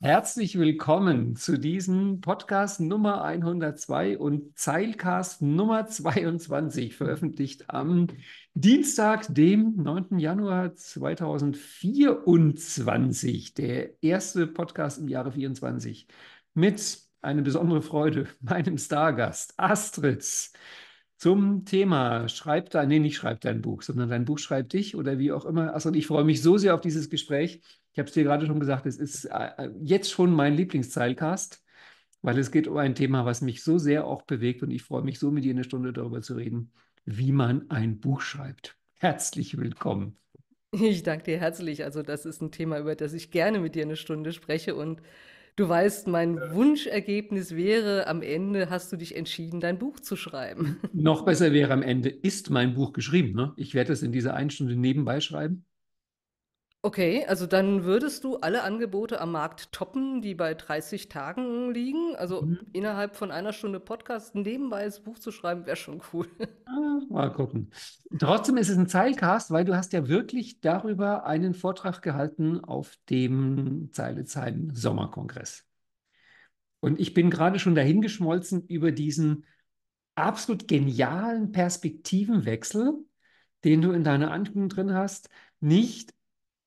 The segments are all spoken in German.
Herzlich willkommen zu diesem Podcast Nummer 102 und Zeilcast Nummer 22, veröffentlicht am Dienstag, dem 9. Januar 2024. Der erste Podcast im Jahre 24 mit eine besondere Freude meinem Stargast Astrid. zum Thema Schreib dein, nee, nicht schreib dein Buch, sondern dein Buch schreib dich oder wie auch immer. Astrid, ich freue mich so sehr auf dieses Gespräch. Ich habe es dir gerade schon gesagt, es ist äh, äh, jetzt schon mein Lieblingszeilcast, weil es geht um ein Thema, was mich so sehr auch bewegt und ich freue mich so, mit dir eine Stunde darüber zu reden, wie man ein Buch schreibt. Herzlich willkommen. Ich danke dir herzlich. Also das ist ein Thema, über das ich gerne mit dir eine Stunde spreche und Du weißt, mein Wunschergebnis wäre, am Ende hast du dich entschieden, dein Buch zu schreiben. Noch besser wäre, am Ende ist mein Buch geschrieben. Ne? Ich werde es in dieser einen Stunde nebenbei schreiben. Okay, also dann würdest du alle Angebote am Markt toppen, die bei 30 Tagen liegen? Also Mhm. innerhalb von einer Stunde Podcast nebenbei das Buch zu schreiben, wäre schon cool. Ah, mal gucken. Trotzdem ist es ein Zeilcast, weil du hast ja wirklich darüber einen Vortrag gehalten auf dem Zeilezeilen Sommerkongress. Und ich bin gerade schon dahingeschmolzen über diesen absolut genialen Perspektivenwechsel, den du in deiner Ankündigung drin hast, nicht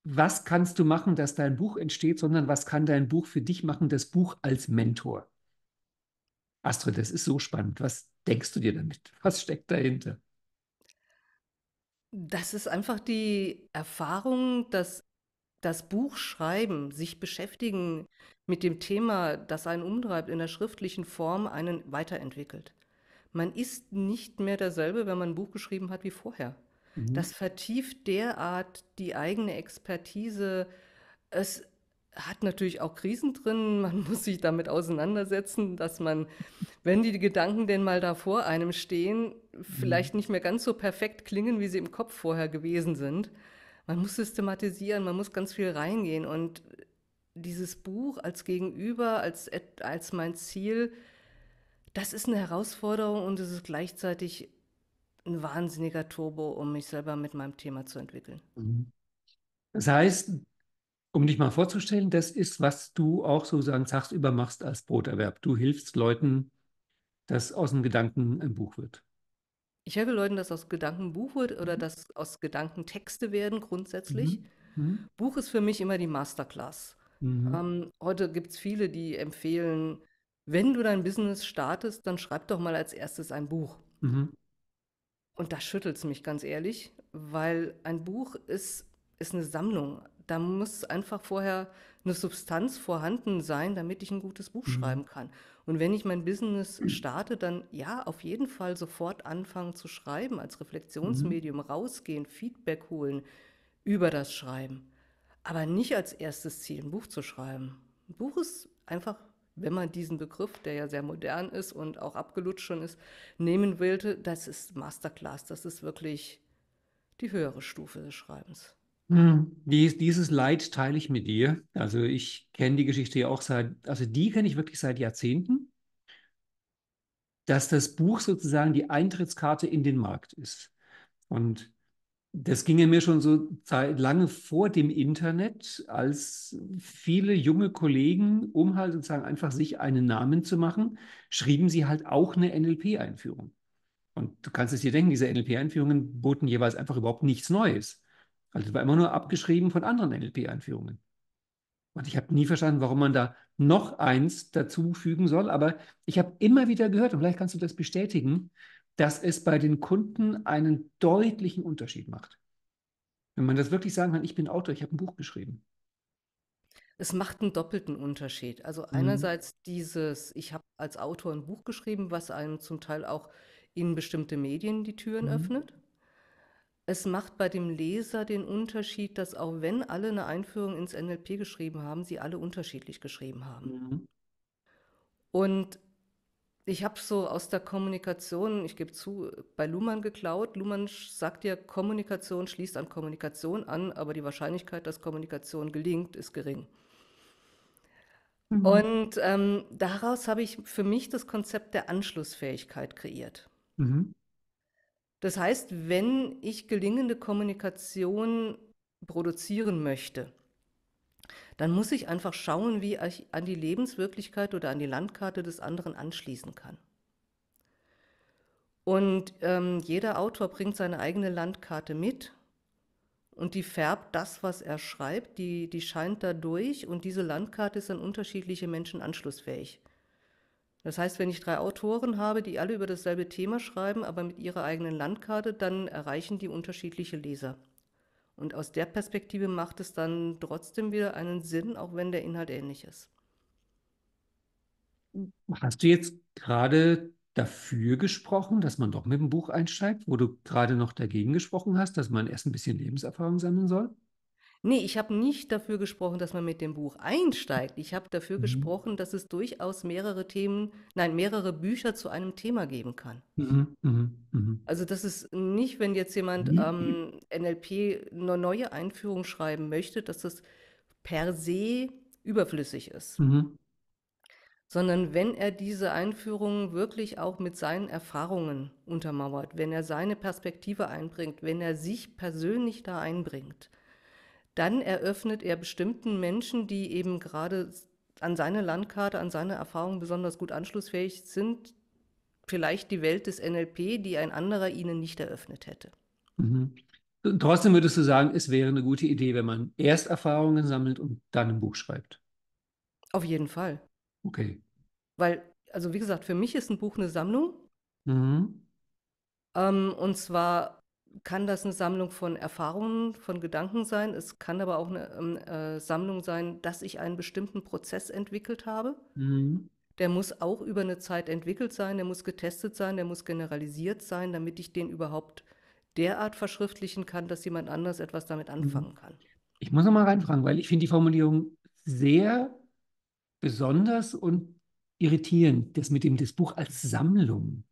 was kannst du machen, dass dein Buch entsteht, sondern was kann dein Buch für dich machen, das Buch als Mentor. Astrid, das ist so spannend. Was denkst du dir damit? Was steckt dahinter? Das ist einfach die Erfahrung, dass das Buch schreiben, sich beschäftigen mit dem Thema, das einen umtreibt, in der schriftlichen Form einen weiterentwickelt. Man ist nicht mehr derselbe, wenn man ein Buch geschrieben hat wie vorher. Mhm. Das vertieft derart die eigene Expertise. Es hat natürlich auch Krisen drin. Man muss sich damit auseinandersetzen, dass man, wenn die Gedanken denn mal da vor einem stehen, vielleicht mhm. nicht mehr ganz so perfekt klingen, wie sie im Kopf vorher gewesen sind. Man muss systematisieren, man muss ganz viel reingehen. Und dieses Buch als Gegenüber, als, als mein Ziel, das ist eine Herausforderung und es ist gleichzeitig ein wahnsinniger Turbo, um mich selber mit meinem Thema zu entwickeln. Mhm. Das heißt, um dich mal vorzustellen, das ist, was du auch sozusagen tagsüber machst als Broterwerb. Du hilfst Leuten, dass aus dem Gedanken ein Buch wird. Ich helfe Leuten, dass aus Gedanken ein Buch wird oder mhm. dass aus Gedanken Texte werden, grundsätzlich. Mhm. mhm. Buch ist für mich immer die Masterclass. Ähm, heute gibt es viele, die empfehlen, wenn du dein Business startest, dann schreib doch mal als erstes ein Buch. Mhm. Und da schüttelt es mich ganz ehrlich, weil ein Buch ist, ist eine Sammlung. Da muss einfach vorher eine Substanz vorhanden sein, damit ich ein gutes Buch mhm. schreiben kann. Und wenn ich mein Business starte, dann ja, auf jeden Fall sofort anfangen zu schreiben, als Reflexionsmedium mhm. rausgehen, Feedback holen über das Schreiben. Aber nicht als erstes Ziel, ein Buch zu schreiben. Ein Buch ist einfach wenn man diesen Begriff, der ja sehr modern ist und auch abgelutscht schon ist, nehmen wollte, das ist Masterclass, das ist wirklich die höhere Stufe des Schreibens. Hm. Dieses Leid teile ich mit dir. Also ich kenne die Geschichte ja auch seit, also die kenne ich wirklich seit Jahrzehnten, dass das Buch sozusagen die Eintrittskarte in den Markt ist. Und das ging ja mir schon so Zeit, lange vor dem Internet, als viele junge Kollegen, um halt sozusagen einfach sich einen Namen zu machen, schrieben sie halt auch eine NLP-Einführung. Und du kannst es dir denken, diese NLP-Einführungen boten jeweils einfach überhaupt nichts Neues. Also es war immer nur abgeschrieben von anderen NLP-Einführungen. Und ich habe nie verstanden, warum man da noch eins dazufügen soll, aber ich habe immer wieder gehört, und vielleicht kannst du das bestätigen, dass es bei den Kunden einen deutlichen Unterschied macht. Wenn man das wirklich sagen kann, ich bin Autor, ich habe ein Buch geschrieben. Es macht einen doppelten Unterschied. Also mhm. einerseits mhm. dieses, ich habe als Autor ein Buch geschrieben, was einem zum Teil auch in bestimmte Medien die Türen mhm. öffnet. Es macht bei dem Leser den Unterschied, dass auch wenn alle eine Einführung ins NLP geschrieben haben, sie alle unterschiedlich geschrieben haben. Mhm. Und ich habe so aus der Kommunikation, ich gebe zu, bei Luhmann geklaut. Luhmann sagt ja, Kommunikation schließt an Kommunikation an, aber die Wahrscheinlichkeit, dass Kommunikation gelingt, ist gering. Mhm. Und ähm, daraus habe ich für mich das Konzept der Anschlussfähigkeit kreiert. Mhm. Das heißt, wenn ich gelingende Kommunikation produzieren möchte, dann muss ich einfach schauen, wie ich an die Lebenswirklichkeit oder an die Landkarte des anderen anschließen kann. Und ähm, jeder Autor bringt seine eigene Landkarte mit und die färbt das, was er schreibt, die, die scheint dadurch und diese Landkarte ist an unterschiedliche Menschen anschlussfähig. Das heißt, wenn ich drei Autoren habe, die alle über dasselbe Thema schreiben, aber mit ihrer eigenen Landkarte, dann erreichen die unterschiedliche Leser. Und aus der Perspektive macht es dann trotzdem wieder einen Sinn, auch wenn der Inhalt ähnlich ist. Hast du jetzt gerade dafür gesprochen, dass man doch mit dem Buch einsteigt, wo du gerade noch dagegen gesprochen hast, dass man erst ein bisschen Lebenserfahrung sammeln soll? Nee, ich habe nicht dafür gesprochen, dass man mit dem Buch einsteigt. Ich habe dafür mhm. gesprochen, dass es durchaus mehrere Themen, nein, mehrere Bücher zu einem Thema geben kann. Mhm. Mhm. mhm. Also das ist nicht, wenn jetzt jemand mhm. ähm, NLP eine neue Einführung schreiben möchte, dass das per se überflüssig ist. Mhm. Sondern wenn er diese Einführung wirklich auch mit seinen Erfahrungen untermauert, wenn er seine Perspektive einbringt, wenn er sich persönlich da einbringt dann eröffnet er bestimmten Menschen, die eben gerade an seine Landkarte, an seine Erfahrungen besonders gut anschlussfähig sind, vielleicht die Welt des NLP, die ein anderer ihnen nicht eröffnet hätte. Mhm. Trotzdem würdest du sagen, es wäre eine gute Idee, wenn man erst Erfahrungen sammelt und dann ein Buch schreibt. Auf jeden Fall. Okay. Weil, also wie gesagt, für mich ist ein Buch eine Sammlung. Mhm. Ähm, und zwar kann das eine Sammlung von Erfahrungen, von Gedanken sein. Es kann aber auch eine ähm, äh, Sammlung sein, dass ich einen bestimmten Prozess entwickelt habe. Mhm. Der muss auch über eine Zeit entwickelt sein, der muss getestet sein, der muss generalisiert sein, damit ich den überhaupt derart verschriftlichen kann, dass jemand anders etwas damit mhm. anfangen kann. Ich muss nochmal reinfragen, weil ich finde die Formulierung sehr besonders und irritierend, das mit dem das Buch als Sammlung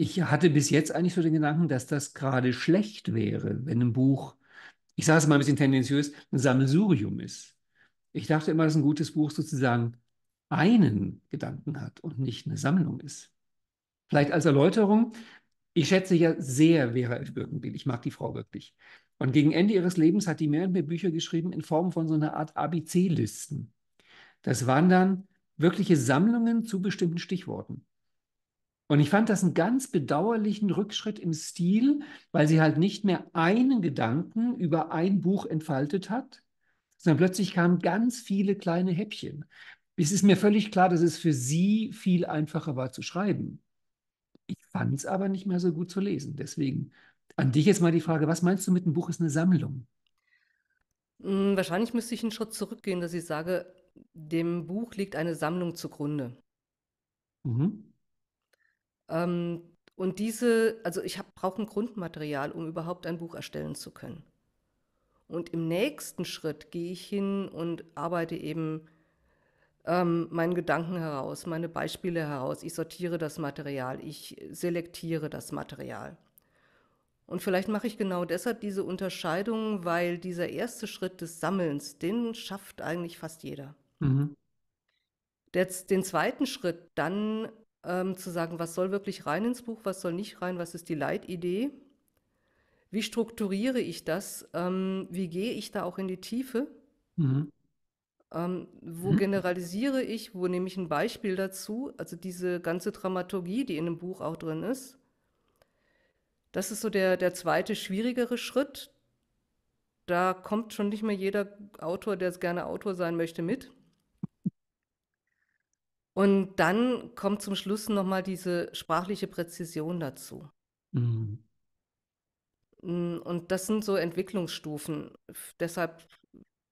ich hatte bis jetzt eigentlich so den Gedanken, dass das gerade schlecht wäre, wenn ein Buch, ich sage es mal ein bisschen tendenziös, ein Sammelsurium ist. Ich dachte immer, dass ein gutes Buch sozusagen einen Gedanken hat und nicht eine Sammlung ist. Vielleicht als Erläuterung, ich schätze ja sehr Vera F. Birkenbiel, ich mag die Frau wirklich. Und gegen Ende ihres Lebens hat die mehr und mehr Bücher geschrieben in Form von so einer Art ABC-Listen. Das waren dann wirkliche Sammlungen zu bestimmten Stichworten. Und ich fand das einen ganz bedauerlichen Rückschritt im Stil, weil sie halt nicht mehr einen Gedanken über ein Buch entfaltet hat, sondern plötzlich kamen ganz viele kleine Häppchen. Es ist mir völlig klar, dass es für sie viel einfacher war zu schreiben. Ich fand es aber nicht mehr so gut zu lesen. Deswegen an dich jetzt mal die Frage, was meinst du mit einem Buch ist eine Sammlung? Hm, wahrscheinlich müsste ich einen Schritt zurückgehen, dass ich sage, dem Buch liegt eine Sammlung zugrunde. Mhm. Ähm, und diese, also ich brauche ein Grundmaterial, um überhaupt ein Buch erstellen zu können. Und im nächsten Schritt gehe ich hin und arbeite eben ähm, meinen Gedanken heraus, meine Beispiele heraus. Ich sortiere das Material, ich selektiere das Material. Und vielleicht mache ich genau deshalb diese Unterscheidung, weil dieser erste Schritt des Sammelns, den schafft eigentlich fast jeder. Mhm. Der, den zweiten Schritt dann ähm, zu sagen, was soll wirklich rein ins Buch, was soll nicht rein, was ist die Leitidee, wie strukturiere ich das, ähm, wie gehe ich da auch in die Tiefe, mhm. ähm, wo mhm. generalisiere ich, wo nehme ich ein Beispiel dazu, also diese ganze Dramaturgie, die in dem Buch auch drin ist. Das ist so der, der zweite schwierigere Schritt. Da kommt schon nicht mehr jeder Autor, der gerne Autor sein möchte, mit. Und dann kommt zum Schluss nochmal diese sprachliche Präzision dazu. Mhm. Hm, und das sind so Entwicklungsstufen. Deshalb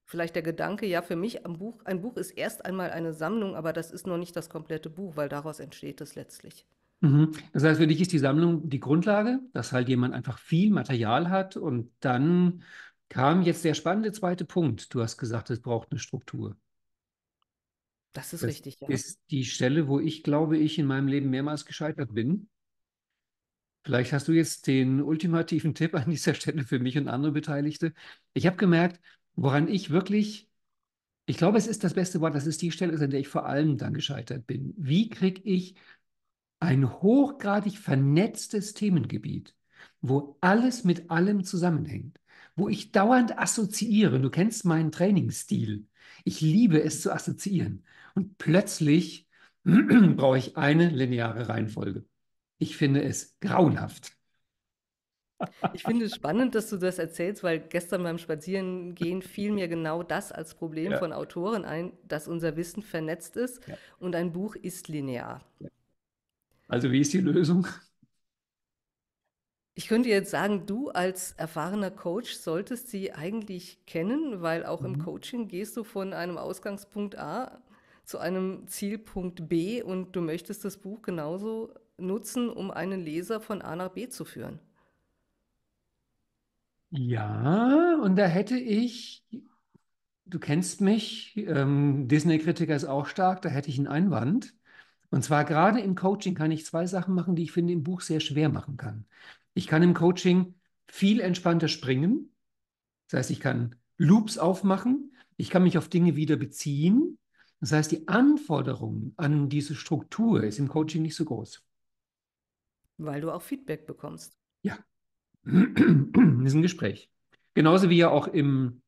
vielleicht der Gedanke, ja, für mich ein Buch, ein Buch ist erst einmal eine Sammlung, aber das ist noch nicht das komplette Buch, weil daraus entsteht es letztlich. Mhm. Das heißt, für dich ist die Sammlung die Grundlage, dass halt jemand einfach viel Material hat und dann kam jetzt der spannende zweite Punkt. Du hast gesagt, es braucht eine Struktur. Das ist das richtig. Ja. Ist die Stelle, wo ich glaube, ich in meinem Leben mehrmals gescheitert bin. Vielleicht hast du jetzt den ultimativen Tipp an dieser Stelle für mich und andere Beteiligte. Ich habe gemerkt, woran ich wirklich, ich glaube, es ist das beste Wort, das ist die Stelle, an der ich vor allem dann gescheitert bin. Wie kriege ich ein hochgradig vernetztes Themengebiet, wo alles mit allem zusammenhängt? wo ich dauernd assoziiere. Du kennst meinen Trainingsstil. Ich liebe es zu assoziieren. Und plötzlich brauche ich eine lineare Reihenfolge. Ich finde es grauenhaft. Ich finde es spannend, dass du das erzählst, weil gestern beim Spazierengehen fiel mir genau das als Problem ja. von Autoren ein, dass unser Wissen vernetzt ist ja. und ein Buch ist linear. Also wie ist die Lösung? Ich könnte jetzt sagen, du als erfahrener Coach solltest sie eigentlich kennen, weil auch mhm. im Coaching gehst du von einem Ausgangspunkt A zu einem Zielpunkt B und du möchtest das Buch genauso nutzen, um einen Leser von A nach B zu führen. Ja, und da hätte ich, du kennst mich, ähm, Disney-Kritiker ist auch stark, da hätte ich einen Einwand. Und zwar gerade im Coaching kann ich zwei Sachen machen, die ich finde im Buch sehr schwer machen kann. Ich kann im Coaching viel entspannter springen. Das heißt, ich kann Loops aufmachen. Ich kann mich auf Dinge wieder beziehen. Das heißt, die Anforderung an diese Struktur ist im Coaching nicht so groß. Weil du auch Feedback bekommst. Ja. das ist ein Gespräch. Genauso wie ja auch im,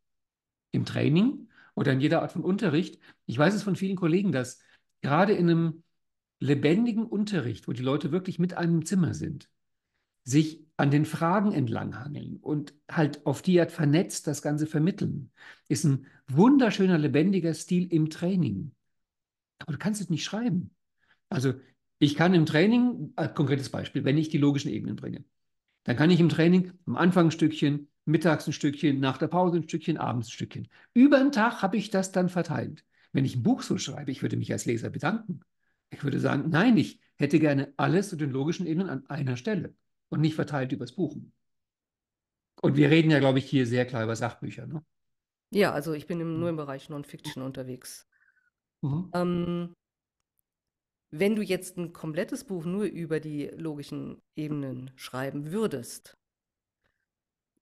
im Training oder in jeder Art von Unterricht. Ich weiß es von vielen Kollegen, dass gerade in einem lebendigen Unterricht, wo die Leute wirklich mit einem Zimmer sind, sich an den Fragen entlanghangeln und halt auf die Art vernetzt das Ganze vermitteln, ist ein wunderschöner, lebendiger Stil im Training. Aber du kannst es nicht schreiben. Also ich kann im Training, als äh, konkretes Beispiel, wenn ich die logischen Ebenen bringe, dann kann ich im Training am Anfang ein Stückchen, mittags ein Stückchen, nach der Pause ein Stückchen, abends ein Stückchen. Über den Tag habe ich das dann verteilt. Wenn ich ein Buch so schreibe, ich würde mich als Leser bedanken. Ich würde sagen, nein, ich hätte gerne alles zu den logischen Ebenen an einer Stelle und nicht verteilt übers Buchen. Und wir reden ja, glaube ich, hier sehr klar über Sachbücher. Ne? Ja, also ich bin im, nur im mhm. Bereich Non-Fiction unterwegs. Mhm. Ähm, wenn du jetzt ein komplettes Buch nur über die logischen Ebenen schreiben würdest,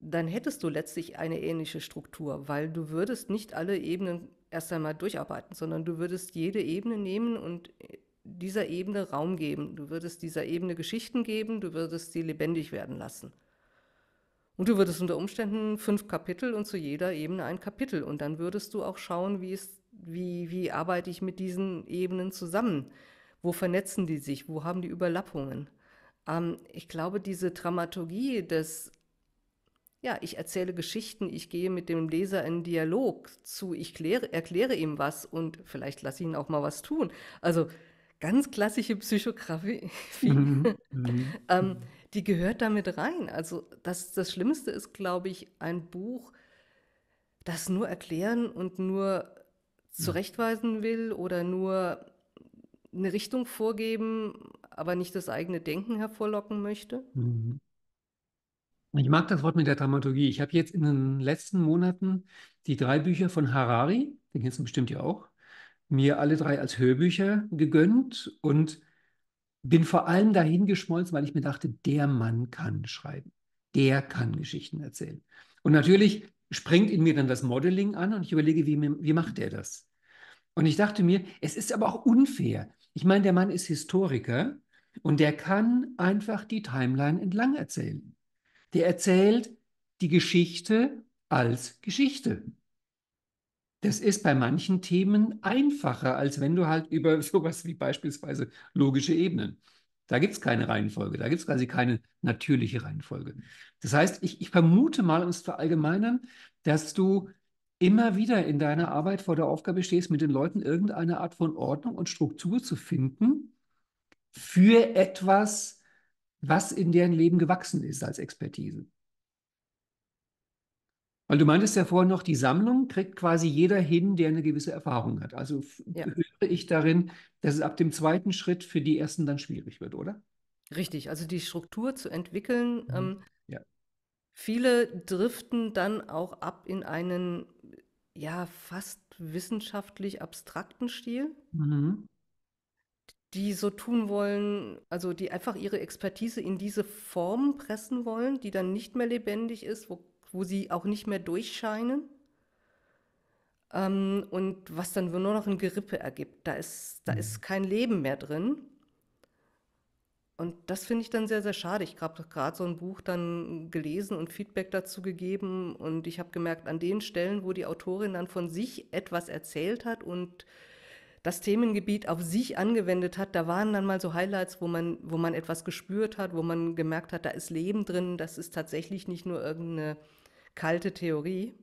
dann hättest du letztlich eine ähnliche Struktur, weil du würdest nicht alle Ebenen erst einmal durcharbeiten, sondern du würdest jede Ebene nehmen und äh, dieser Ebene Raum geben, du würdest dieser Ebene Geschichten geben, du würdest sie lebendig werden lassen. Und du würdest unter Umständen fünf Kapitel und zu jeder Ebene ein Kapitel. Und dann würdest du auch schauen, wie, ist, wie, wie arbeite ich mit diesen Ebenen zusammen? Wo vernetzen die sich? Wo haben die Überlappungen? Ähm, ich glaube, diese Dramaturgie des, ja, ich erzähle Geschichten, ich gehe mit dem Leser in Dialog zu, ich kläre, erkläre ihm was und vielleicht lasse ich ihn auch mal was tun. Also ganz klassische Psychografie. Mhm. ähm, mhm, mhm. die gehört damit rein. Also das, das Schlimmste ist, glaube ich, ein Buch, das nur erklären und nur zurechtweisen will oder nur eine Richtung vorgeben, aber nicht das eigene Denken hervorlocken möchte. Mhm. Ich mag das Wort mit der Dramaturgie. Ich habe jetzt in den letzten Monaten die drei Bücher von Harari, den kennst du bestimmt ja auch, mir alle drei als Hörbücher gegönnt und bin vor allem dahin geschmolzen, weil ich mir dachte, der Mann kann schreiben, der kann Geschichten erzählen. Und natürlich springt in mir dann das Modeling an und ich überlege, wie, wie macht der das? Und ich dachte mir, es ist aber auch unfair. Ich meine, der Mann ist Historiker und der kann einfach die Timeline entlang erzählen. Der erzählt die Geschichte als Geschichte das ist bei manchen Themen einfacher, als wenn du halt über sowas wie beispielsweise logische Ebenen. Da gibt es keine Reihenfolge, da gibt es quasi keine natürliche Reihenfolge. Das heißt, ich, ich vermute mal, um es zu allgemeinern, dass du immer wieder in deiner Arbeit vor der Aufgabe stehst, mit den Leuten irgendeine Art von Ordnung und Struktur zu finden für etwas, was in deren Leben gewachsen ist als Expertise. Weil du meintest ja vorhin noch, die Sammlung kriegt quasi jeder hin, der eine gewisse Erfahrung hat. Also ja. höre ich darin, dass es ab dem zweiten Schritt für die ersten dann schwierig wird, oder? Richtig, also die Struktur zu entwickeln. Mhm. Ähm, ja. Viele driften dann auch ab in einen ja fast wissenschaftlich abstrakten Stil. Mhm die so tun wollen, also die einfach ihre Expertise in diese Form pressen wollen, die dann nicht mehr lebendig ist, wo wo sie auch nicht mehr durchscheinen. Ähm, und was dann nur noch ein Gerippe ergibt. Da ist, da mhm. ist kein Leben mehr drin. Und das finde ich dann sehr, sehr schade. Ich habe gerade so ein Buch dann gelesen und Feedback dazu gegeben und ich habe gemerkt, an den Stellen, wo die Autorin dann von sich etwas erzählt hat und das Themengebiet auf sich angewendet hat, da waren dann mal so Highlights, wo man, wo man etwas gespürt hat, wo man gemerkt hat, da ist Leben drin, das ist tatsächlich nicht nur irgendeine kalte Theorie.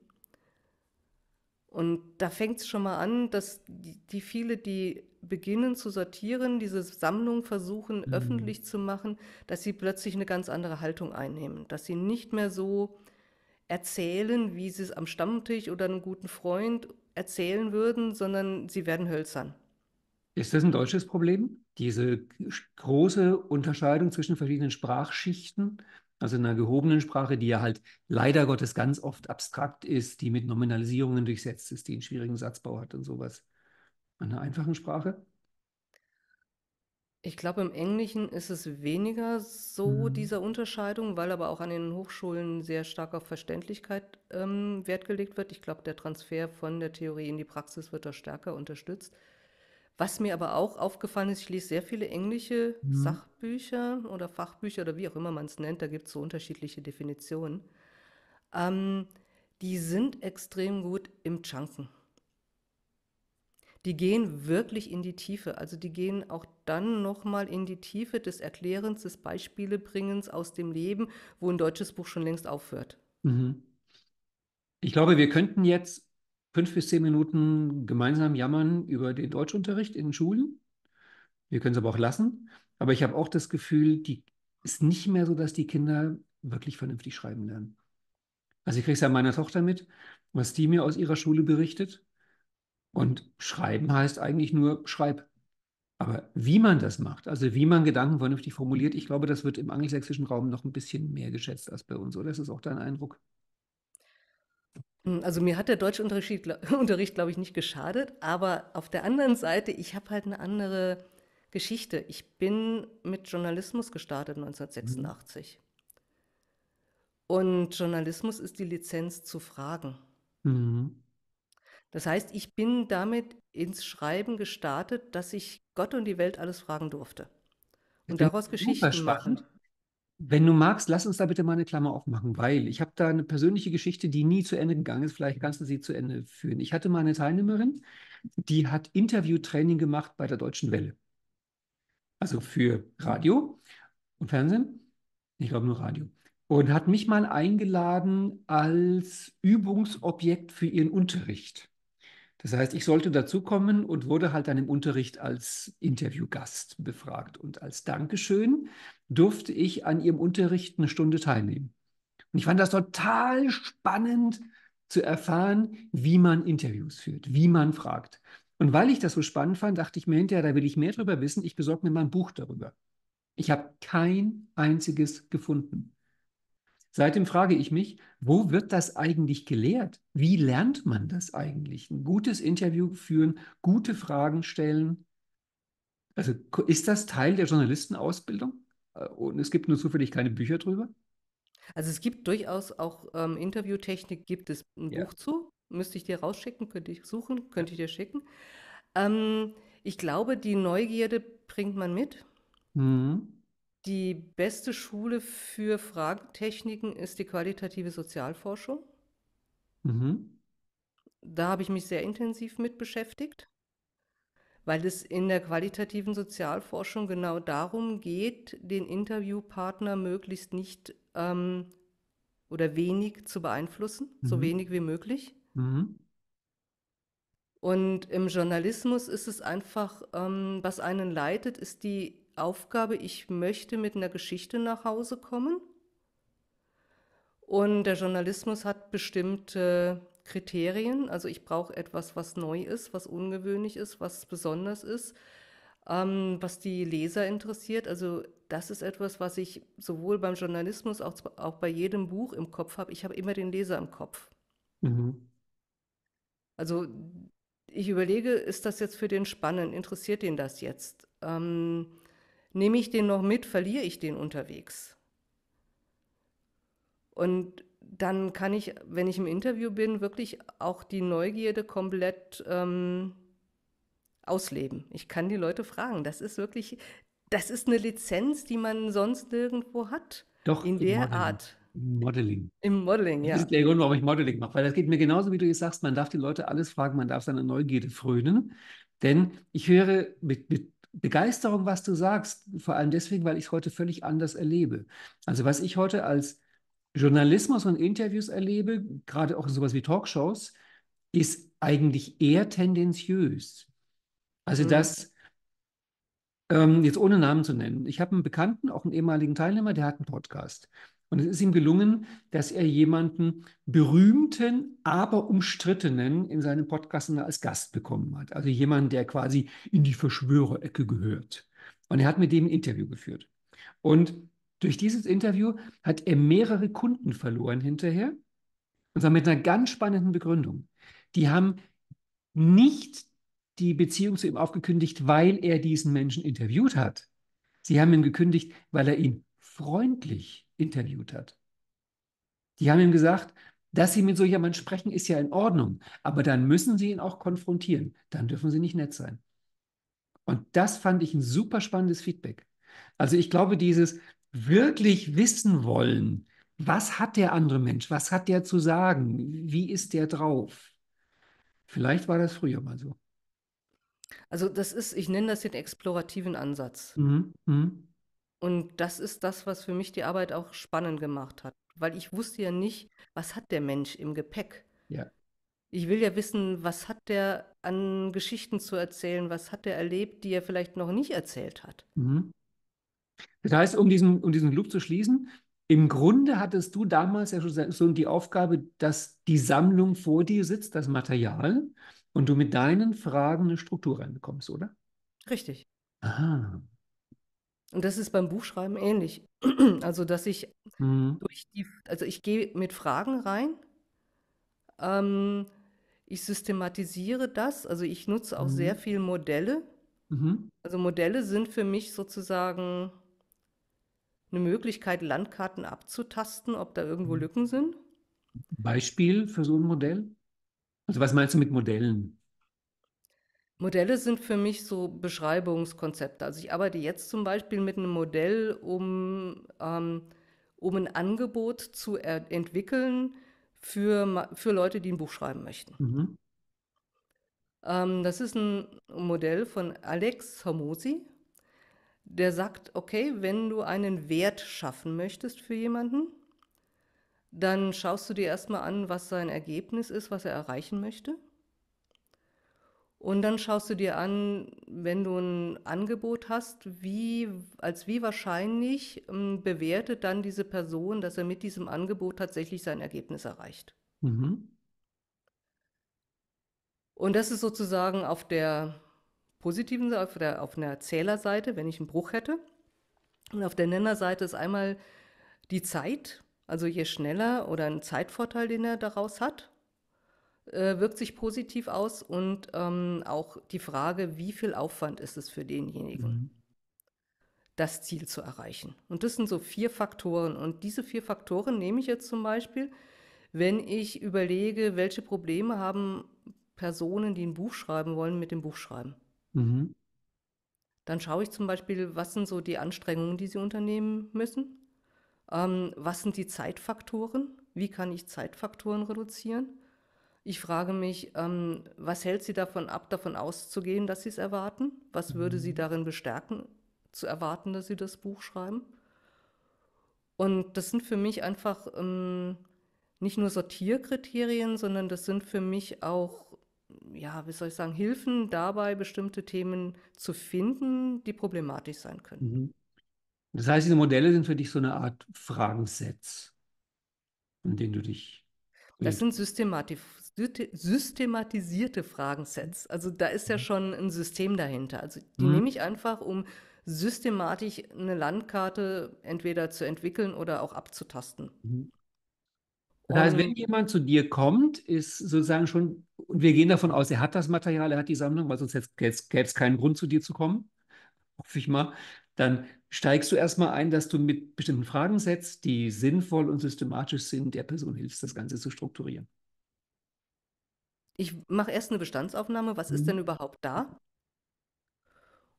Und da fängt es schon mal an, dass die, die, viele, die beginnen zu sortieren, diese Sammlung versuchen mhm. öffentlich zu machen, dass sie plötzlich eine ganz andere Haltung einnehmen, dass sie nicht mehr so erzählen, wie sie es am Stammtisch oder einem guten Freund erzählen würden, sondern sie werden hölzern. Ist das ein deutsches Problem, diese große Unterscheidung zwischen verschiedenen Sprachschichten? also in einer gehobenen Sprache, die ja halt leider Gottes ganz oft abstrakt ist, die mit Nominalisierungen durchsetzt ist, die einen schwierigen Satzbau hat und sowas. An einer einfachen Sprache? Ich glaube, im Englischen ist es weniger so, mhm. dieser Unterscheidung, weil aber auch an den Hochschulen sehr stark auf Verständlichkeit ähm, Wert gelegt wird. Ich glaube, der Transfer von der Theorie in die Praxis wird da stärker unterstützt. Was mir aber auch aufgefallen ist, ich lese sehr viele englische Mhm. Sachbücher oder Fachbücher oder wie auch immer man es nennt, da gibt es so unterschiedliche Definitionen. Ähm, die sind extrem gut im Chunken. Die gehen wirklich in die Tiefe. Also, die gehen auch dann nochmal in die Tiefe des Erklärens, des Beispielebringens aus dem Leben, wo ein deutsches Buch schon längst aufhört. Mhm. Ich glaube, wir könnten jetzt fünf bis zehn Minuten gemeinsam jammern über den Deutschunterricht in den Schulen. Wir können es aber auch lassen. Aber ich habe auch das Gefühl, die ist nicht mehr so, dass die Kinder wirklich vernünftig schreiben lernen. Also ich kriege es ja meiner Tochter mit, was die mir aus ihrer Schule berichtet. Und schreiben heißt eigentlich nur schreib. Aber wie man das macht, also wie man Gedanken vernünftig formuliert, ich glaube, das wird im angelsächsischen Raum noch ein bisschen mehr geschätzt als bei uns, oder? Das ist auch dein Eindruck. Hm, also mir hat der Deutschunterricht, Unterricht, glaube ich, nicht geschadet, aber auf der anderen Seite, ich habe halt eine andere Geschichte. Ich bin mit Journalismus gestartet 1986. Mhm. Und Journalismus ist die Lizenz zu fragen. Mhm. Das heißt, ich bin damit ins Schreiben gestartet, dass ich Gott und die Welt alles fragen durfte. Und daraus Geschichten machen. Wenn du magst, lass uns da bitte mal eine Klammer aufmachen, weil ich habe da eine persönliche Geschichte, die nie zu Ende gegangen ist. Vielleicht kannst du sie zu Ende führen. Ich hatte mal eine Teilnehmerin, die hat Interviewtraining gemacht bei der Deutschen Welle. Also für Radio und Fernsehen. Ich glaube nur Radio. Und hat mich mal eingeladen als Übungsobjekt für ihren Unterricht. Das heißt, ich sollte dazukommen und wurde halt dann im Unterricht als Interviewgast befragt. Und als Dankeschön durfte ich an ihrem Unterricht eine Stunde teilnehmen. Und ich fand das total spannend zu erfahren, wie man Interviews führt, wie man fragt. Und weil ich das so spannend fand, dachte ich mir hinterher, da will ich mehr darüber wissen, ich besorge mir mal ein Buch darüber. Ich habe kein einziges gefunden. Seitdem frage ich mich, wo wird das eigentlich gelehrt? Wie lernt man das eigentlich? Ein gutes Interview führen, gute Fragen stellen. Also ist das Teil der Journalistenausbildung? Äh, und es gibt nur zufällig keine Bücher drüber? Also es gibt durchaus auch ähm, Interviewtechnik, gibt es ein ja. Buch zu. Müsste ich dir rausschicken, könnte ich suchen, könnte ich dir schicken. Ähm, ich glaube, die Neugierde bringt man mit. Mhm. Die beste Schule für Fragentechniken ist die qualitative Sozialforschung. Mhm. Da habe ich mich sehr intensiv mit beschäftigt, weil es in der qualitativen Sozialforschung genau darum geht, den Interviewpartner möglichst nicht ähm, oder wenig zu beeinflussen, mhm. so wenig wie möglich. Mhm. Und im Journalismus ist es einfach, ähm, was einen leitet, ist die Aufgabe, ich möchte mit einer Geschichte nach Hause kommen. Und der Journalismus hat bestimmte Kriterien. Also ich brauche etwas, was neu ist, was ungewöhnlich ist, was besonders ist, ähm, was die Leser interessiert. Also das ist etwas, was ich sowohl beim Journalismus als auch, auch bei jedem Buch im Kopf habe. Ich habe immer den Leser im Kopf. Mhm. Also ich überlege, ist das jetzt für den spannend? Interessiert ihn das jetzt? Ähm, Nehme ich den noch mit, verliere ich den unterwegs. Und dann kann ich, wenn ich im Interview bin, wirklich auch die Neugierde komplett ähm, ausleben. Ich kann die Leute fragen. Das ist wirklich, das ist eine Lizenz, die man sonst nirgendwo hat. Doch. In der Modeling. Art. Im Modeling. Im Modeling, ja. Das ist der Grund, warum ich Modeling mache. Weil das geht mir genauso, wie du jetzt sagst, man darf die Leute alles fragen, man darf seine Neugierde frönen. Denn ich höre mit, mit Begeisterung, was du sagst, vor allem deswegen, weil ich es heute völlig anders erlebe. Also was ich heute als Journalismus und Interviews erlebe, gerade auch in sowas wie Talkshows, ist eigentlich eher tendenziös. Also mhm. das, ähm, jetzt ohne Namen zu nennen, ich habe einen Bekannten, auch einen ehemaligen Teilnehmer, der hat einen Podcast. Und es ist ihm gelungen, dass er jemanden berühmten, aber umstrittenen in seinem Podcast als Gast bekommen hat. Also jemanden, der quasi in die Verschwörerecke gehört. Und er hat mit dem ein Interview geführt. Und durch dieses Interview hat er mehrere Kunden verloren hinterher. Und zwar mit einer ganz spannenden Begründung. Die haben nicht die Beziehung zu ihm aufgekündigt, weil er diesen Menschen interviewt hat. Sie haben ihn gekündigt, weil er ihn freundlich interviewt hat. Die haben ihm gesagt, dass sie mit so jemandem sprechen, ist ja in Ordnung, aber dann müssen sie ihn auch konfrontieren. Dann dürfen sie nicht nett sein. Und das fand ich ein super spannendes Feedback. Also ich glaube, dieses wirklich wissen wollen, was hat der andere Mensch, was hat der zu sagen, wie ist der drauf? Vielleicht war das früher mal so. Also das ist, ich nenne das den explorativen Ansatz. Mhm, mh. Und das ist das, was für mich die Arbeit auch spannend gemacht hat, weil ich wusste ja nicht, was hat der Mensch im Gepäck? Ja. Ich will ja wissen, was hat der an Geschichten zu erzählen, was hat er erlebt, die er vielleicht noch nicht erzählt hat. Mhm. Das heißt, um diesen, um diesen Loop zu schließen, im Grunde hattest du damals ja schon die Aufgabe, dass die Sammlung vor dir sitzt, das Material, und du mit deinen Fragen eine Struktur reinbekommst, oder? Richtig. Aha. Und das ist beim Buchschreiben ähnlich. Also, dass ich Mhm. durch die, also ich gehe mit Fragen rein, ähm, ich systematisiere das, also ich nutze auch sehr mhm. viel Modelle. Mhm. Also Modelle sind für mich sozusagen eine Möglichkeit, Landkarten abzutasten, ob da irgendwo mhm. Lücken sind. Beispiel für so ein Modell? Also, was meinst du mit Modellen? Modelle sind für mich so Beschreibungskonzepte. Also ich arbeite jetzt zum Beispiel mit einem Modell, um, ähm, um ein Angebot zu entwickeln für, für Leute, die ein Buch schreiben möchten. Mhm. Ähm, das ist ein Modell von Alex Hormosi, der sagt, okay, wenn du einen Wert schaffen möchtest für jemanden, dann schaust du dir erstmal an, was sein Ergebnis ist, was er erreichen möchte. Und dann schaust du dir an, wenn du ein Angebot hast, wie, als wie wahrscheinlich ähm, bewertet dann diese Person, dass er mit diesem Angebot tatsächlich sein Ergebnis erreicht. Mhm. Und das ist sozusagen auf der positiven Seite, auf der, auf einer Zählerseite, wenn ich einen Bruch hätte. Und auf der Nennerseite ist einmal die Zeit, also je schneller oder ein Zeitvorteil, den er daraus hat, äh, wirkt sich positiv aus und ähm, auch die Frage, wie viel Aufwand ist es für denjenigen, mhm. das Ziel zu erreichen. Und das sind so vier Faktoren. Und diese vier Faktoren nehme ich jetzt zum Beispiel, wenn ich überlege, welche Probleme haben Personen, die ein Buch schreiben wollen, mit dem Buchschreiben. Mhm. Dann schaue ich zum Beispiel, was sind so die Anstrengungen, die sie unternehmen müssen. Ähm, was sind die Zeitfaktoren? Wie kann ich Zeitfaktoren reduzieren? Ich frage mich, ähm, was hält sie davon ab, davon auszugehen, dass sie es erwarten? Was mhm. würde sie mhm. darin bestärken, zu erwarten, dass sie das Buch schreiben? Und das sind für mich einfach ähm, nicht nur Sortierkriterien, sondern das sind für mich auch, ja, wie soll ich sagen, Hilfen dabei, bestimmte Themen zu finden, die problematisch sein könnten. Mhm. Das heißt, diese Modelle sind für dich so eine Art Fragensets, an denen du dich. Das sind systemati systematisierte Fragensets. Also da ist ja mhm. schon ein System dahinter. Also die mhm. nehme ich einfach, um systematisch eine Landkarte entweder zu entwickeln oder auch abzutasten. Mhm. Das heißt, wenn jemand zu dir kommt, ist sozusagen schon, und wir gehen davon aus, er hat das Material, er hat die Sammlung, weil sonst gäbe es keinen Grund, zu dir zu kommen, hoffe ich mal, dann steigst du erstmal ein, dass du mit bestimmten Fragen setzt, die sinnvoll und systematisch sind, der Person hilfst, das Ganze zu strukturieren ich mache erst eine Bestandsaufnahme, was mhm. ist denn überhaupt da?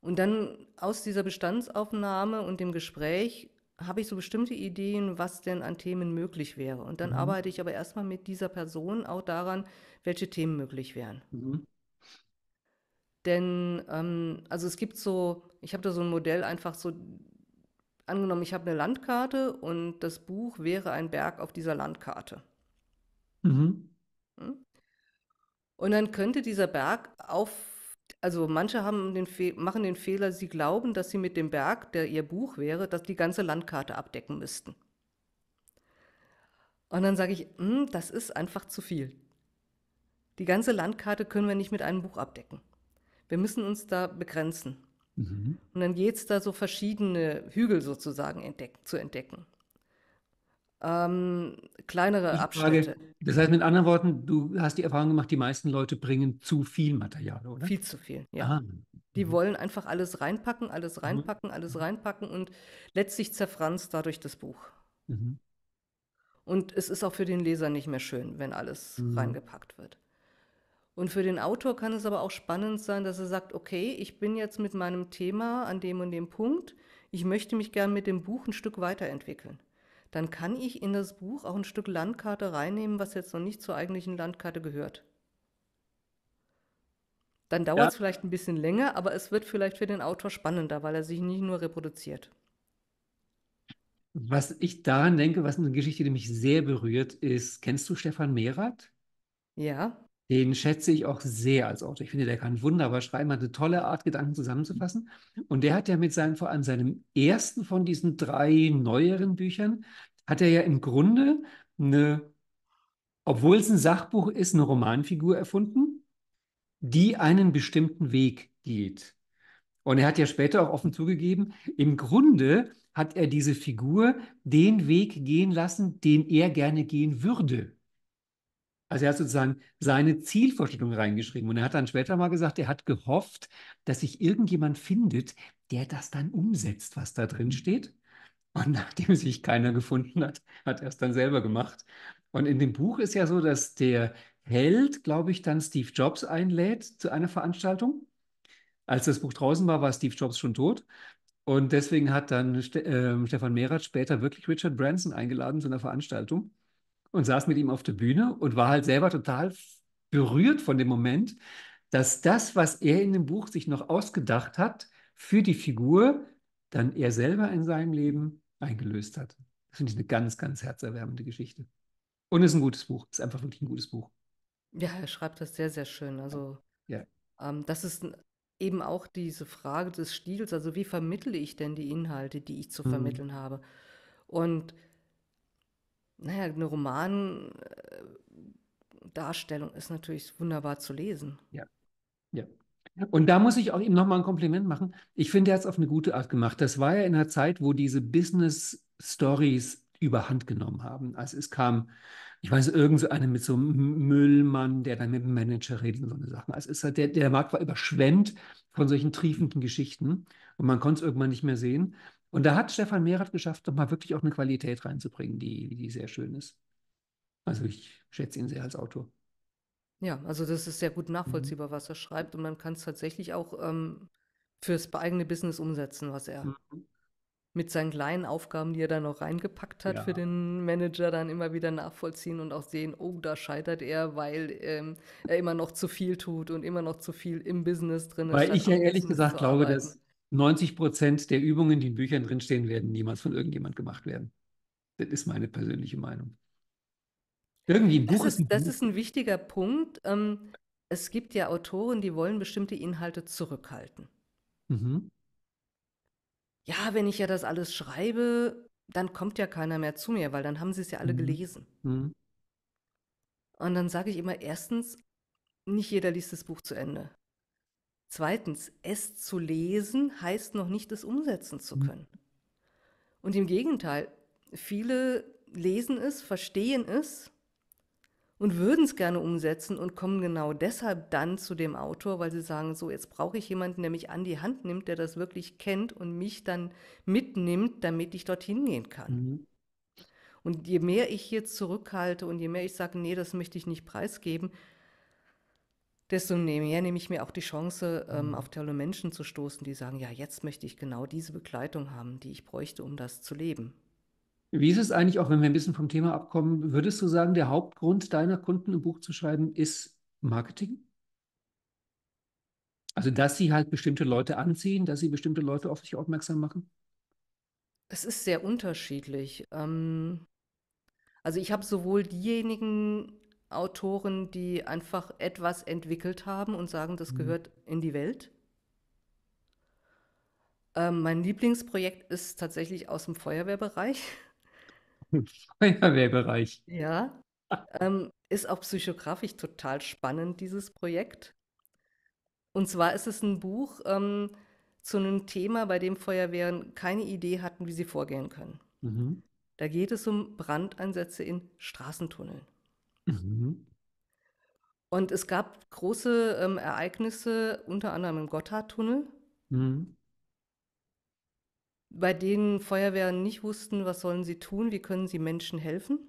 Und dann aus dieser Bestandsaufnahme und dem Gespräch habe ich so bestimmte Ideen, was denn an Themen möglich wäre. Und dann mhm. arbeite ich aber erstmal mit dieser Person auch daran, welche Themen möglich wären. Mhm. Denn, ähm, also es gibt so, ich habe da so ein Modell einfach so, angenommen, ich habe eine Landkarte und das Buch wäre ein Berg auf dieser Landkarte. Mhm. Hm? Und dann könnte dieser Berg auf, also manche haben den machen den Fehler, sie glauben, dass sie mit dem Berg, der ihr Buch wäre, dass die ganze Landkarte abdecken müssten. Und dann sage ich, hm, das ist einfach zu viel. Die ganze Landkarte können wir nicht mit einem Buch abdecken. Wir müssen uns da begrenzen. Mhm. Und dann geht es da so verschiedene Hügel sozusagen entdeck zu entdecken ähm, kleinere ich Abschnitte. Frage, das heißt mit anderen Worten, du hast die Erfahrung gemacht, die meisten Leute bringen zu viel Material, oder? Viel zu viel, ja. Aha. Die mhm. wollen einfach alles reinpacken, alles mhm. reinpacken, alles mhm. reinpacken und letztlich zerfranst dadurch das Buch. Mhm. Und es ist auch für den Leser nicht mehr schön, wenn alles mhm. reingepackt wird. Und für den Autor kann es aber auch spannend sein, dass er sagt, okay, ich bin jetzt mit meinem Thema an dem und dem Punkt, ich möchte mich gern mit dem Buch ein Stück weiterentwickeln dann kann ich in das Buch auch ein Stück Landkarte reinnehmen, was jetzt noch nicht zur eigentlichen Landkarte gehört. Dann dauert ja. es vielleicht ein bisschen länger, aber es wird vielleicht für den Autor spannender, weil er sich nicht nur reproduziert. Was ich daran denke, was eine Geschichte, die mich sehr berührt, ist, kennst du Stefan Mehrath? Ja. Den schätze ich auch sehr als Autor. Ich finde, der kann wunderbar schreiben, hat eine tolle Art, Gedanken zusammenzufassen. Und der hat ja mit seinem, vor allem seinem ersten von diesen drei neueren Büchern, hat er ja im Grunde eine, obwohl es ein Sachbuch ist, eine Romanfigur erfunden, die einen bestimmten Weg geht. Und er hat ja später auch offen zugegeben, im Grunde hat er diese Figur den Weg gehen lassen, den er gerne gehen würde. Also er hat sozusagen seine Zielvorstellung reingeschrieben. Und er hat dann später mal gesagt, er hat gehofft, dass sich irgendjemand findet, der das dann umsetzt, was da drin mhm. steht. Und nachdem sich keiner gefunden hat, hat er es dann selber gemacht. Und in dem Buch ist ja so, dass der Held, glaube ich, dann Steve Jobs einlädt zu einer Veranstaltung. Als das Buch draußen war, war Steve Jobs schon tot. Und deswegen hat dann Ste äh, Stefan Merath später wirklich Richard Branson eingeladen zu einer Veranstaltung und saß mit ihm auf der Bühne und war halt selber total berührt von dem Moment, dass das, was er in dem Buch sich noch ausgedacht hat für die Figur, dann er selber in seinem Leben eingelöst hat. Das finde ich eine ganz, ganz herzerwärmende Geschichte. Und es ist ein gutes Buch. Es Ist einfach wirklich ein gutes Buch. Ja, er schreibt das sehr, sehr schön. Also, ja. ähm, das ist eben auch diese Frage des Stils. Also, wie vermittle ich denn die Inhalte, die ich zu mhm. vermitteln habe? Und naja, eine Romandarstellung ist natürlich wunderbar zu lesen. Ja, ja. Und da muss ich auch ihm nochmal ein Kompliment machen. Ich finde, er hat es auf eine gute Art gemacht. Das war ja in einer Zeit, wo diese Business-Stories überhand genommen haben. Also es kam, ich weiß, irgend so eine mit so einem Müllmann, der dann mit dem Manager redet und so eine Sachen. Also es ist halt der, der Markt war überschwemmt von solchen triefenden Geschichten und man konnte es irgendwann nicht mehr sehen. Und da hat Stefan Mehrath geschafft, nochmal wirklich auch eine Qualität reinzubringen, die, die sehr schön ist. Also ich schätze ihn sehr als Autor. Ja, also das ist sehr gut mhm. nachvollziehbar, mhm. was er schreibt. Und man kann es tatsächlich auch ähm, fürs eigene Business umsetzen, was er mhm. mit seinen kleinen Aufgaben, die er da noch reingepackt hat, ja. für den Manager dann immer wieder nachvollziehen und auch sehen, oh, da scheitert er, weil ähm, er immer noch zu viel tut und immer noch zu viel im Business drin ist. Weil ich ja ehrlich gesagt glaube, dass 90 Prozent der Übungen, die in Büchern drinstehen, werden niemals von irgendjemand gemacht werden. Das ist meine persönliche Meinung. Irgendwie ein das Buch ist, ein das Buch. ist ein wichtiger Punkt. Ähm, es gibt ja Autoren, die wollen bestimmte Inhalte zurückhalten. Mhm. Ja, wenn ich ja das alles schreibe, dann kommt ja keiner mehr zu mir, weil dann haben sie es ja alle mhm. gelesen. Mhm. Und dann sage ich immer erstens, nicht jeder liest das Buch zu Ende. Zweitens, es zu lesen heißt noch nicht, es umsetzen zu mhm. können. Und im Gegenteil, viele lesen es, verstehen es und würden es gerne umsetzen und kommen genau deshalb dann zu dem Autor, weil sie sagen, so jetzt brauche ich jemanden, der mich an die Hand nimmt, der das wirklich kennt und mich dann mitnimmt, damit ich dorthin gehen kann. Mhm. Und je mehr ich hier zurückhalte und je mehr ich sage, nee, das möchte ich nicht preisgeben, desto mehr nehme ich mir auch die Chance, ähm, mhm. auf tolle Menschen zu stoßen, die sagen, ja, jetzt möchte ich genau diese Begleitung haben, die ich bräuchte, um das zu leben. Wie ist es eigentlich, auch wenn wir ein bisschen vom Thema abkommen, würdest du sagen, der Hauptgrund deiner Kunden ein Buch zu schreiben ist Marketing? Also, dass sie halt bestimmte Leute anziehen, dass sie bestimmte Leute auf sich aufmerksam machen? Es ist sehr unterschiedlich. Ähm, also ich habe sowohl diejenigen Autoren, die einfach etwas entwickelt haben und sagen, das mhm. gehört in die Welt. Ähm, mein Lieblingsprojekt ist tatsächlich aus dem Feuerwehrbereich. Feuerwehrbereich. Ja. Ähm, ist auch psychografisch total spannend, dieses Projekt. Und zwar ist es ein Buch ähm, zu einem Thema, bei dem Feuerwehren keine Idee hatten, wie sie vorgehen können. Mhm. Da geht es um Brandeinsätze in Straßentunneln. Mhm. Und es gab große ähm, Ereignisse, unter anderem im Gotthardtunnel, Mhm. bei denen Feuerwehren nicht wussten, was sollen sie tun, wie können sie Menschen helfen.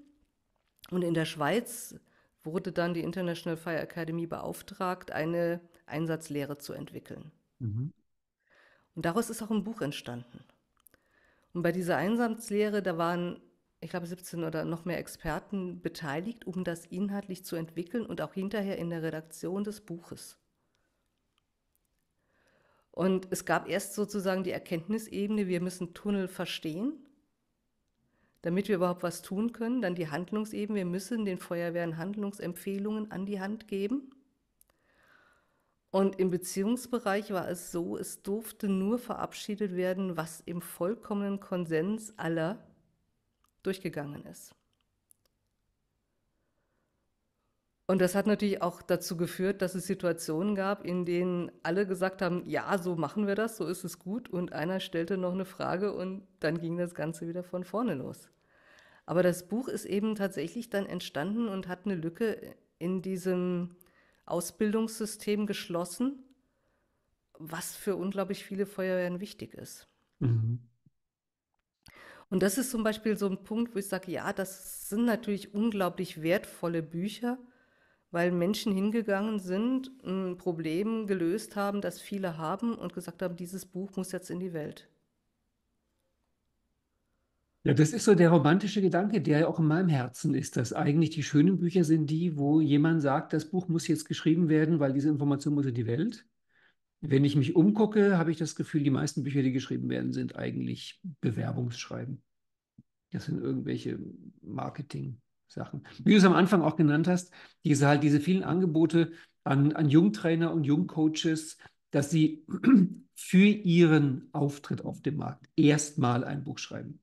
Und in der Schweiz wurde dann die International Fire Academy beauftragt, eine Einsatzlehre zu entwickeln. Mhm. Und daraus ist auch ein Buch entstanden. Und bei dieser Einsatzlehre, da waren ich glaube, 17 oder noch mehr Experten beteiligt, um das inhaltlich zu entwickeln und auch hinterher in der Redaktion des Buches. Und es gab erst sozusagen die Erkenntnisebene, wir müssen Tunnel verstehen, damit wir überhaupt was tun können. Dann die Handlungsebene, wir müssen den Feuerwehren Handlungsempfehlungen an die Hand geben. Und im Beziehungsbereich war es so, es durfte nur verabschiedet werden, was im vollkommenen Konsens aller durchgegangen ist. Und das hat natürlich auch dazu geführt, dass es Situationen gab, in denen alle gesagt haben, ja, so machen wir das, so ist es gut. Und einer stellte noch eine Frage und dann ging das Ganze wieder von vorne los. Aber das Buch ist eben tatsächlich dann entstanden und hat eine Lücke in diesem Ausbildungssystem geschlossen, was für unglaublich viele Feuerwehren wichtig ist. Mhm. Und das ist zum Beispiel so ein Punkt, wo ich sage, ja, das sind natürlich unglaublich wertvolle Bücher, weil Menschen hingegangen sind, ein Problem gelöst haben, das viele haben und gesagt haben, dieses Buch muss jetzt in die Welt. Ja, das ist so der romantische Gedanke, der ja auch in meinem Herzen ist, dass eigentlich die schönen Bücher sind die, wo jemand sagt, das Buch muss jetzt geschrieben werden, weil diese Information muss in die Welt. Wenn ich mich umgucke, habe ich das Gefühl, die meisten Bücher, die geschrieben werden, sind eigentlich Bewerbungsschreiben. Das sind irgendwelche Marketing-Sachen. Wie du es am Anfang auch genannt hast, diese halt diese vielen Angebote an, an Jungtrainer und Jungcoaches, dass sie für ihren Auftritt auf dem Markt erstmal ein Buch schreiben.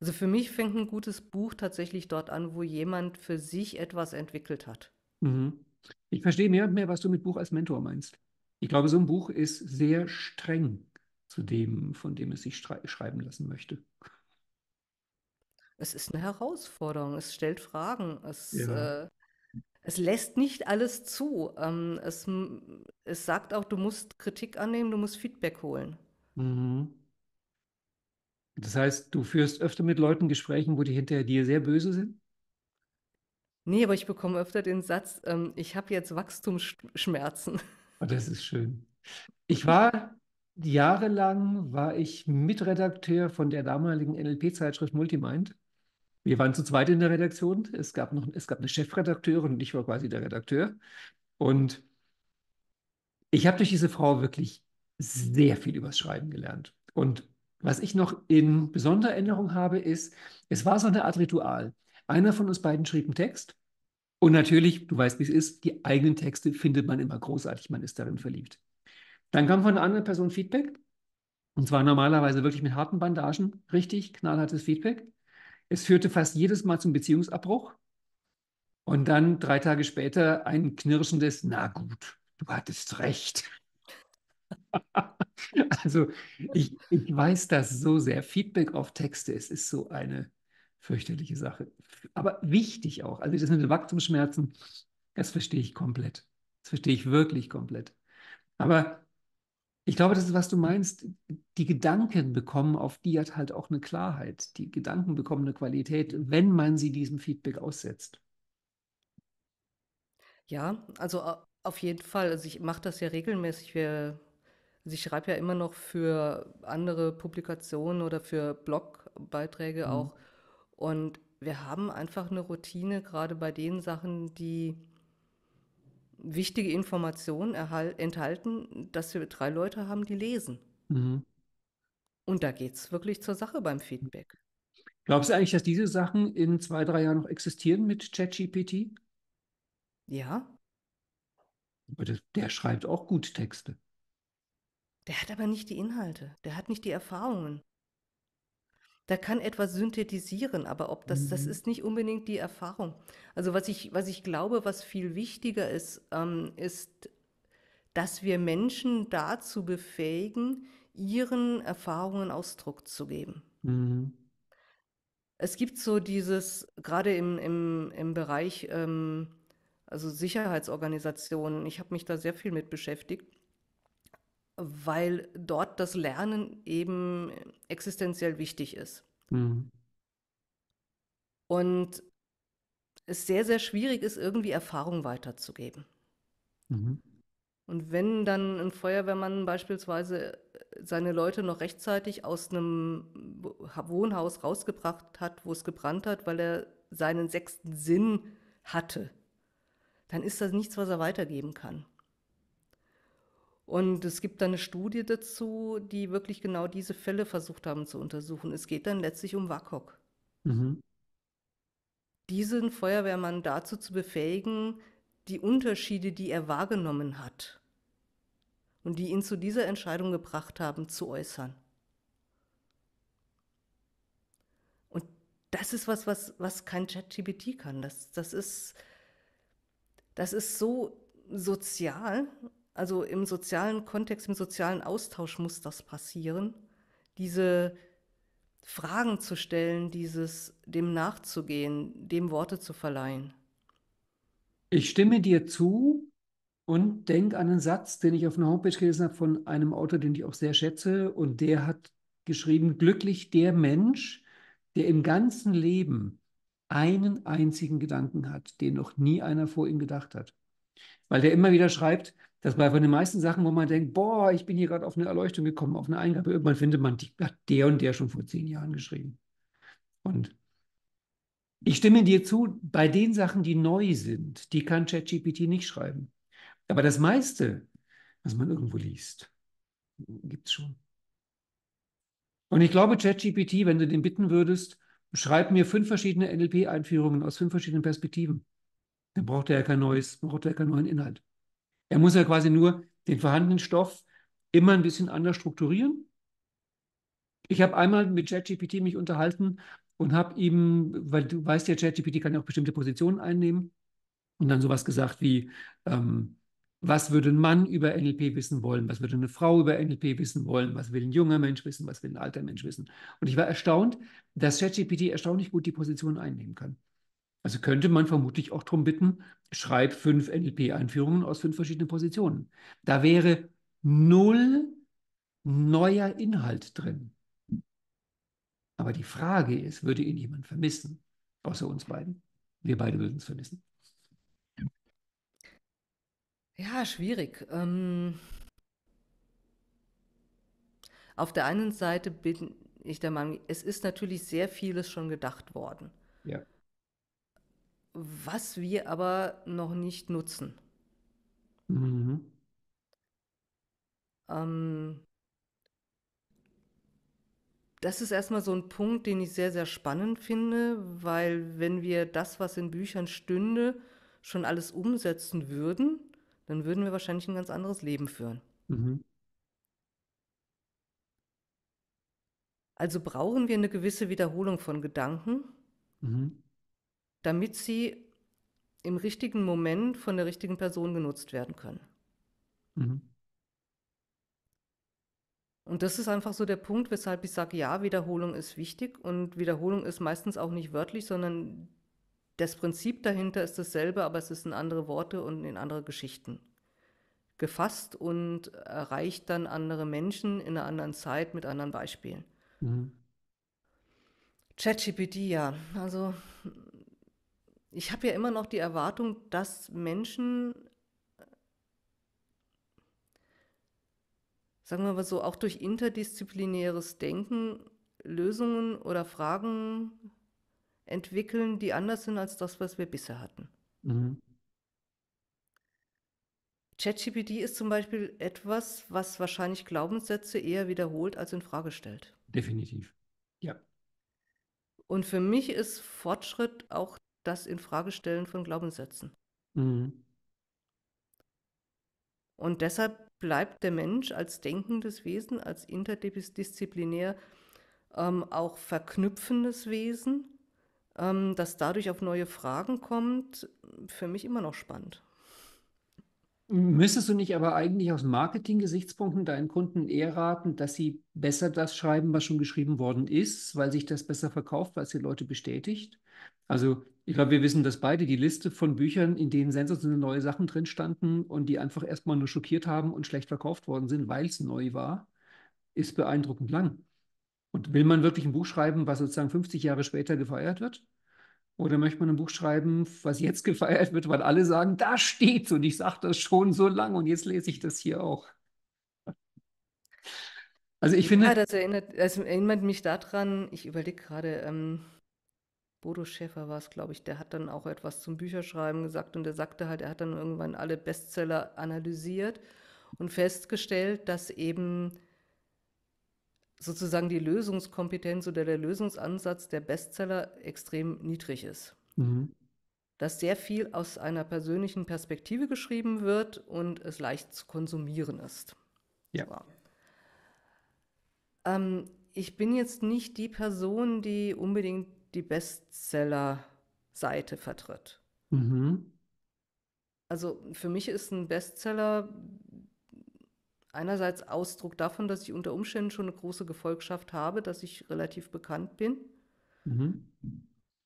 Also für mich fängt ein gutes Buch tatsächlich dort an, wo jemand für sich etwas entwickelt hat. Mhm. Ich verstehe mehr und mehr, was du mit Buch als Mentor meinst. Ich glaube, so ein Buch ist sehr streng zu dem, von dem es sich schreiben lassen möchte. Es ist eine Herausforderung, es stellt Fragen, es, ja. äh, es lässt nicht alles zu. Ähm, es, es sagt auch, du musst Kritik annehmen, du musst Feedback holen. Mhm. Das heißt, du führst öfter mit Leuten Gespräche, wo die hinterher dir sehr böse sind? Nee, aber ich bekomme öfter den Satz, ähm, ich habe jetzt Wachstumsschmerzen. Oh, das ist schön. Ich war jahrelang war ich Mitredakteur von der damaligen NLP-Zeitschrift Multimind. Wir waren zu zweit in der Redaktion. Es gab noch, es gab eine Chefredakteurin und ich war quasi der Redakteur. Und ich habe durch diese Frau wirklich sehr viel übers Schreiben gelernt. Und was ich noch in besonderer Erinnerung habe, ist, es war so eine Art Ritual. Einer von uns beiden schrieb einen Text. Und natürlich, du weißt, wie es ist, die eigenen Texte findet man immer großartig, man ist darin verliebt. Dann kam von einer anderen Person Feedback. Und zwar normalerweise wirklich mit harten Bandagen, richtig knallhartes Feedback. Es führte fast jedes Mal zum Beziehungsabbruch. Und dann drei Tage später ein knirschendes, na gut, du hattest recht. also ich, ich weiß das so sehr. Feedback auf Texte, es ist so eine fürchterliche Sache. Aber wichtig auch. Also das mit den Wachstumsschmerzen, das verstehe ich komplett. Das verstehe ich wirklich komplett. Aber ich glaube, das ist, was du meinst. Die Gedanken bekommen auf die hat halt auch eine Klarheit. Die Gedanken bekommen eine Qualität, wenn man sie diesem Feedback aussetzt. Ja, also äh, auf jeden Fall. Also ich mache das ja regelmäßig. Wir, also ich schreibe ja immer noch für andere Publikationen oder für Blogbeiträge mhm. auch. Und wir haben einfach eine Routine, gerade bei den Sachen, die wichtige Informationen enthalten, dass wir drei Leute haben, die lesen. Mhm. Und da geht es wirklich zur Sache beim Feedback. Glaubst du eigentlich, dass diese Sachen in zwei, drei Jahren noch existieren mit ChatGPT? Ja. Aber der, der schreibt auch gut Texte. Der hat aber nicht die Inhalte, der hat nicht die Erfahrungen da kann etwas synthetisieren, aber ob das, mhm. das ist nicht unbedingt die Erfahrung. Also was ich, was ich glaube, was viel wichtiger ist, ähm, ist, dass wir Menschen dazu befähigen, ihren Erfahrungen Ausdruck zu geben. Mhm. Es gibt so dieses, gerade im, im, im Bereich ähm, also Sicherheitsorganisationen, ich habe mich da sehr viel mit beschäftigt, weil dort das Lernen eben existenziell wichtig ist. Mhm. Und es sehr, sehr schwierig ist, irgendwie Erfahrung weiterzugeben. Mhm. Und wenn dann ein Feuerwehrmann beispielsweise äh, seine Leute noch rechtzeitig aus einem Wohnhaus rausgebracht hat, wo es gebrannt hat, weil er seinen sechsten Sinn hatte, dann ist das nichts, was er weitergeben kann. Und es gibt dann eine Studie dazu, die wirklich genau diese Fälle versucht haben zu untersuchen. Es geht dann letztlich um WAKOK. Mhm. Diesen Feuerwehrmann dazu zu befähigen, die Unterschiede, die er wahrgenommen hat und die ihn zu dieser Entscheidung gebracht haben, zu äußern. Und das ist was, was, was kein ChatGPT kann. Das, das, ist, das ist so sozial also im sozialen Kontext, im sozialen Austausch muss das passieren, diese Fragen zu stellen, dieses dem nachzugehen, dem Worte zu verleihen. Ich stimme dir zu und denke an einen Satz, den ich auf einer Homepage gelesen habe von einem Autor, den ich auch sehr schätze, und der hat geschrieben, glücklich der Mensch, der im ganzen Leben einen einzigen Gedanken hat, den noch nie einer vor ihm gedacht hat. Weil der immer wieder schreibt, dass bei von den meisten Sachen, wo man denkt, boah, ich bin hier gerade auf eine Erleuchtung gekommen, auf eine Eingabe, irgendwann findet man, die hat der und der schon vor zehn Jahren geschrieben. Und ich stimme dir zu, bei den Sachen, die neu sind, die kann ChatGPT nicht schreiben. Aber das meiste, was man irgendwo liest, gibt es schon. Und ich glaube, ChatGPT, wenn du den bitten würdest, schreib mir fünf verschiedene NLP-Einführungen aus fünf verschiedenen Perspektiven. Dann braucht er ja kein neues, braucht er ja keinen neuen Inhalt. Er muss ja quasi nur den vorhandenen Stoff immer ein bisschen anders strukturieren. Ich habe einmal mit ChatGPT mich unterhalten und habe ihm, weil du weißt ja, ChatGPT kann ja auch bestimmte Positionen einnehmen und dann sowas gesagt wie, ähm, was würde ein Mann über NLP wissen wollen? Was würde eine Frau über NLP wissen wollen? Was will ein junger Mensch wissen? Was will ein alter Mensch wissen? Und ich war erstaunt, dass ChatGPT erstaunlich gut die Position einnehmen kann. Also könnte man vermutlich auch darum bitten, schreib fünf NLP-Einführungen aus fünf verschiedenen Positionen. Da wäre null neuer Inhalt drin. Aber die Frage ist, würde ihn jemand vermissen, außer uns beiden? Wir beide würden es vermissen. Ja, schwierig. Ähm, auf der einen Seite bin ich der Meinung, es ist natürlich sehr vieles schon gedacht worden. Ja was wir aber noch nicht nutzen. Mhm. Ähm, das ist erstmal so ein Punkt, den ich sehr, sehr spannend finde, weil wenn wir das, was in Büchern stünde, schon alles umsetzen würden, dann würden wir wahrscheinlich ein ganz anderes Leben führen. Mhm. Also brauchen wir eine gewisse Wiederholung von Gedanken, mhm damit sie im richtigen Moment von der richtigen Person genutzt werden können. Mhm. Und das ist einfach so der Punkt, weshalb ich sage, ja, Wiederholung ist wichtig und Wiederholung ist meistens auch nicht wörtlich, sondern das Prinzip dahinter ist dasselbe, aber es ist in andere Worte und in andere Geschichten gefasst und erreicht dann andere Menschen in einer anderen Zeit mit anderen Beispielen. Mhm. ChatGPT, ja, also ich habe ja immer noch die Erwartung, dass Menschen, äh, sagen wir mal so, auch durch interdisziplinäres Denken Lösungen oder Fragen entwickeln, die anders sind als das, was wir bisher hatten. Mhm. ChatGPT ist zum Beispiel etwas, was wahrscheinlich Glaubenssätze eher wiederholt als in Frage stellt. Definitiv. Ja. Und für mich ist Fortschritt auch das Infragestellen von Glaubenssätzen. Mhm. Und deshalb bleibt der Mensch als denkendes Wesen, als interdisziplinär ähm, auch verknüpfendes Wesen, ähm, das dadurch auf neue Fragen kommt, für mich immer noch spannend. Müsstest du nicht aber eigentlich aus Marketing-Gesichtspunkten deinen Kunden eher raten, dass sie besser das schreiben, was schon geschrieben worden ist, weil sich das besser verkauft, weil es die Leute bestätigt? Also ich glaube, wir wissen das beide, die Liste von Büchern, in denen sensationelle neue Sachen drin standen und die einfach erstmal nur schockiert haben und schlecht verkauft worden sind, weil es neu war, ist beeindruckend lang. Und will man wirklich ein Buch schreiben, was sozusagen 50 Jahre später gefeiert wird? Oder möchte man ein Buch schreiben, was jetzt gefeiert wird, weil alle sagen, da steht's und ich sage das schon so lang und jetzt lese ich das hier auch. Also ich finde. Ja, das erinnert, das also erinnert mich daran, ich überlege gerade, ähm, Bodo Schäfer war es, glaube ich, der hat dann auch etwas zum Bücherschreiben gesagt und der sagte halt, er hat dann irgendwann alle Bestseller analysiert und festgestellt, dass eben sozusagen die Lösungskompetenz oder der Lösungsansatz der Bestseller extrem niedrig ist. Mhm. Dass sehr viel aus einer persönlichen Perspektive geschrieben wird und es leicht zu konsumieren ist. Ja. ja. Ähm, ich bin jetzt nicht die Person, die unbedingt die Bestseller-Seite vertritt. Mhm. Also für mich ist ein Bestseller einerseits Ausdruck davon, dass ich unter Umständen schon eine große Gefolgschaft habe, dass ich relativ bekannt bin mhm.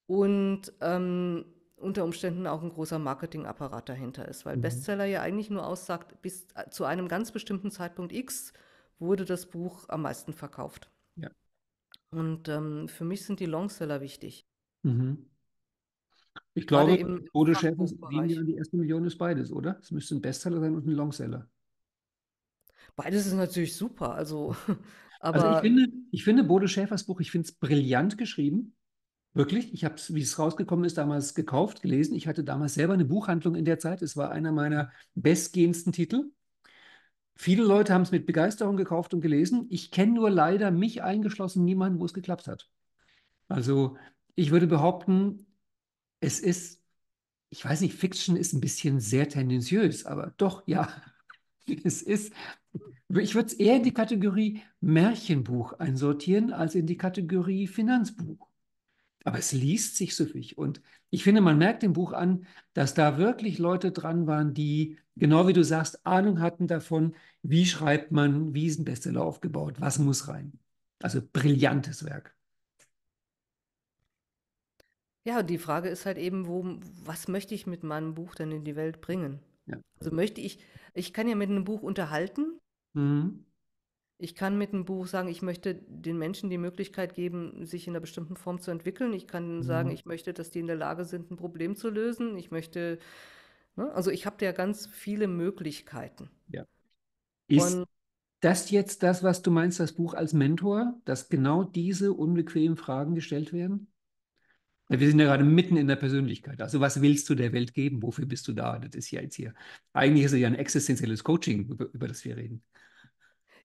und ähm, unter Umständen auch ein großer Marketingapparat dahinter ist, weil mhm. Bestseller ja eigentlich nur aussagt, bis zu einem ganz bestimmten Zeitpunkt X wurde das Buch am meisten verkauft. Und ähm, für mich sind die Longseller wichtig. Mhm. Ich glaube, Bodo Schäfer gehen die an die erste Million ist beides, oder? Es müsste ein Bestseller sein und ein Longseller. Beides ist natürlich super. Also, aber also ich finde, ich finde Bodo Schäfers Buch, ich finde es brillant geschrieben. Wirklich, ich habe es, wie es rausgekommen ist, damals gekauft, gelesen. Ich hatte damals selber eine Buchhandlung in der Zeit. Es war einer meiner bestgehendsten Titel. Viele Leute haben es mit Begeisterung gekauft und gelesen. Ich kenne nur leider mich eingeschlossen niemanden, wo es geklappt hat. Also ich würde behaupten, es ist, ich weiß nicht, Fiction ist ein bisschen sehr tendenziös, aber doch, ja, es ist, ich würde es eher in die Kategorie Märchenbuch einsortieren als in die Kategorie Finanzbuch. Aber es liest sich süffig und ich finde, man merkt dem Buch an, dass da wirklich Leute dran waren, die genau wie du sagst, Ahnung hatten davon, wie schreibt man, wie ist ein Bestseller aufgebaut, was muss rein. Also brillantes Werk. Ja, die Frage ist halt eben, wo, was möchte ich mit meinem Buch denn in die Welt bringen? Ja. Also möchte ich, ich kann ja mit einem Buch unterhalten. Mhm. Ich kann mit einem Buch sagen, ich möchte den Menschen die Möglichkeit geben, sich in einer bestimmten Form zu entwickeln. Ich kann mhm. sagen, ich möchte, dass die in der Lage sind, ein Problem zu lösen. Ich möchte Ne? Also ich habe ja ganz viele Möglichkeiten. Ja. Ist Und das jetzt das, was du meinst, das Buch als Mentor, dass genau diese unbequemen Fragen gestellt werden? Wir sind ja gerade mitten in der Persönlichkeit. Also, was willst du der Welt geben? Wofür bist du da? Das ist ja jetzt hier. Eigentlich ist es ja ein existenzielles Coaching, über, über das wir reden.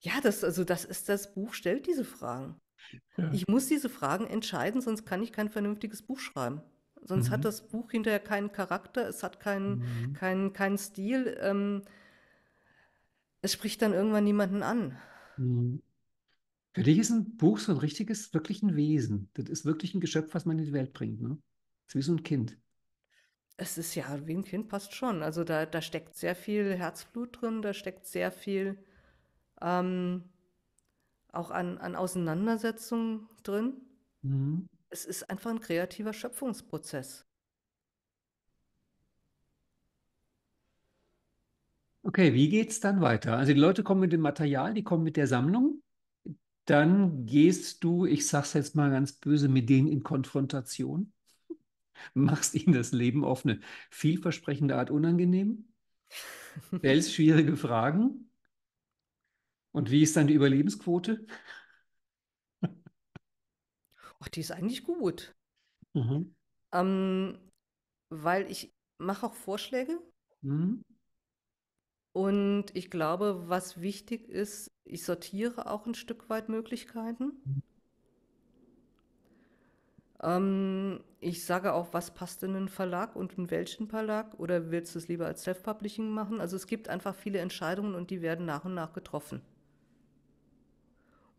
Ja, das, also das ist das Buch, stellt diese Fragen. Ja. Ich muss diese Fragen entscheiden, sonst kann ich kein vernünftiges Buch schreiben. Sonst mhm. hat das Buch hinterher keinen Charakter, es hat keinen mhm. keinen, keinen Stil. Ähm, es spricht dann irgendwann niemanden an. Mhm. Für dich ist ein Buch so ein richtiges, wirklich ein Wesen. Das ist wirklich ein Geschöpf, was man in die Welt bringt. Ne? Das ist wie so ein Kind. Es ist ja, wie ein Kind passt schon. Also da, da steckt sehr viel Herzblut drin, da steckt sehr viel ähm, auch an, an Auseinandersetzungen drin. Mhm es ist einfach ein kreativer Schöpfungsprozess. Okay, wie geht es dann weiter? Also die Leute kommen mit dem Material, die kommen mit der Sammlung. Dann gehst du, ich sag's jetzt mal ganz böse, mit denen in Konfrontation. Machst ihnen das Leben auf eine vielversprechende Art unangenehm. Stellst schwierige Fragen. Und wie ist dann die Überlebensquote? ach, die ist eigentlich gut. Mhm. Ähm, weil ich mache auch Vorschläge. Mhm. Und ich glaube, was wichtig ist, ich sortiere auch ein Stück weit Möglichkeiten. Mhm. Ähm, ich sage auch, was passt in einen Verlag und in welchen Verlag oder willst du es lieber als Self-Publishing machen? Also es gibt einfach viele Entscheidungen und die werden nach und nach getroffen.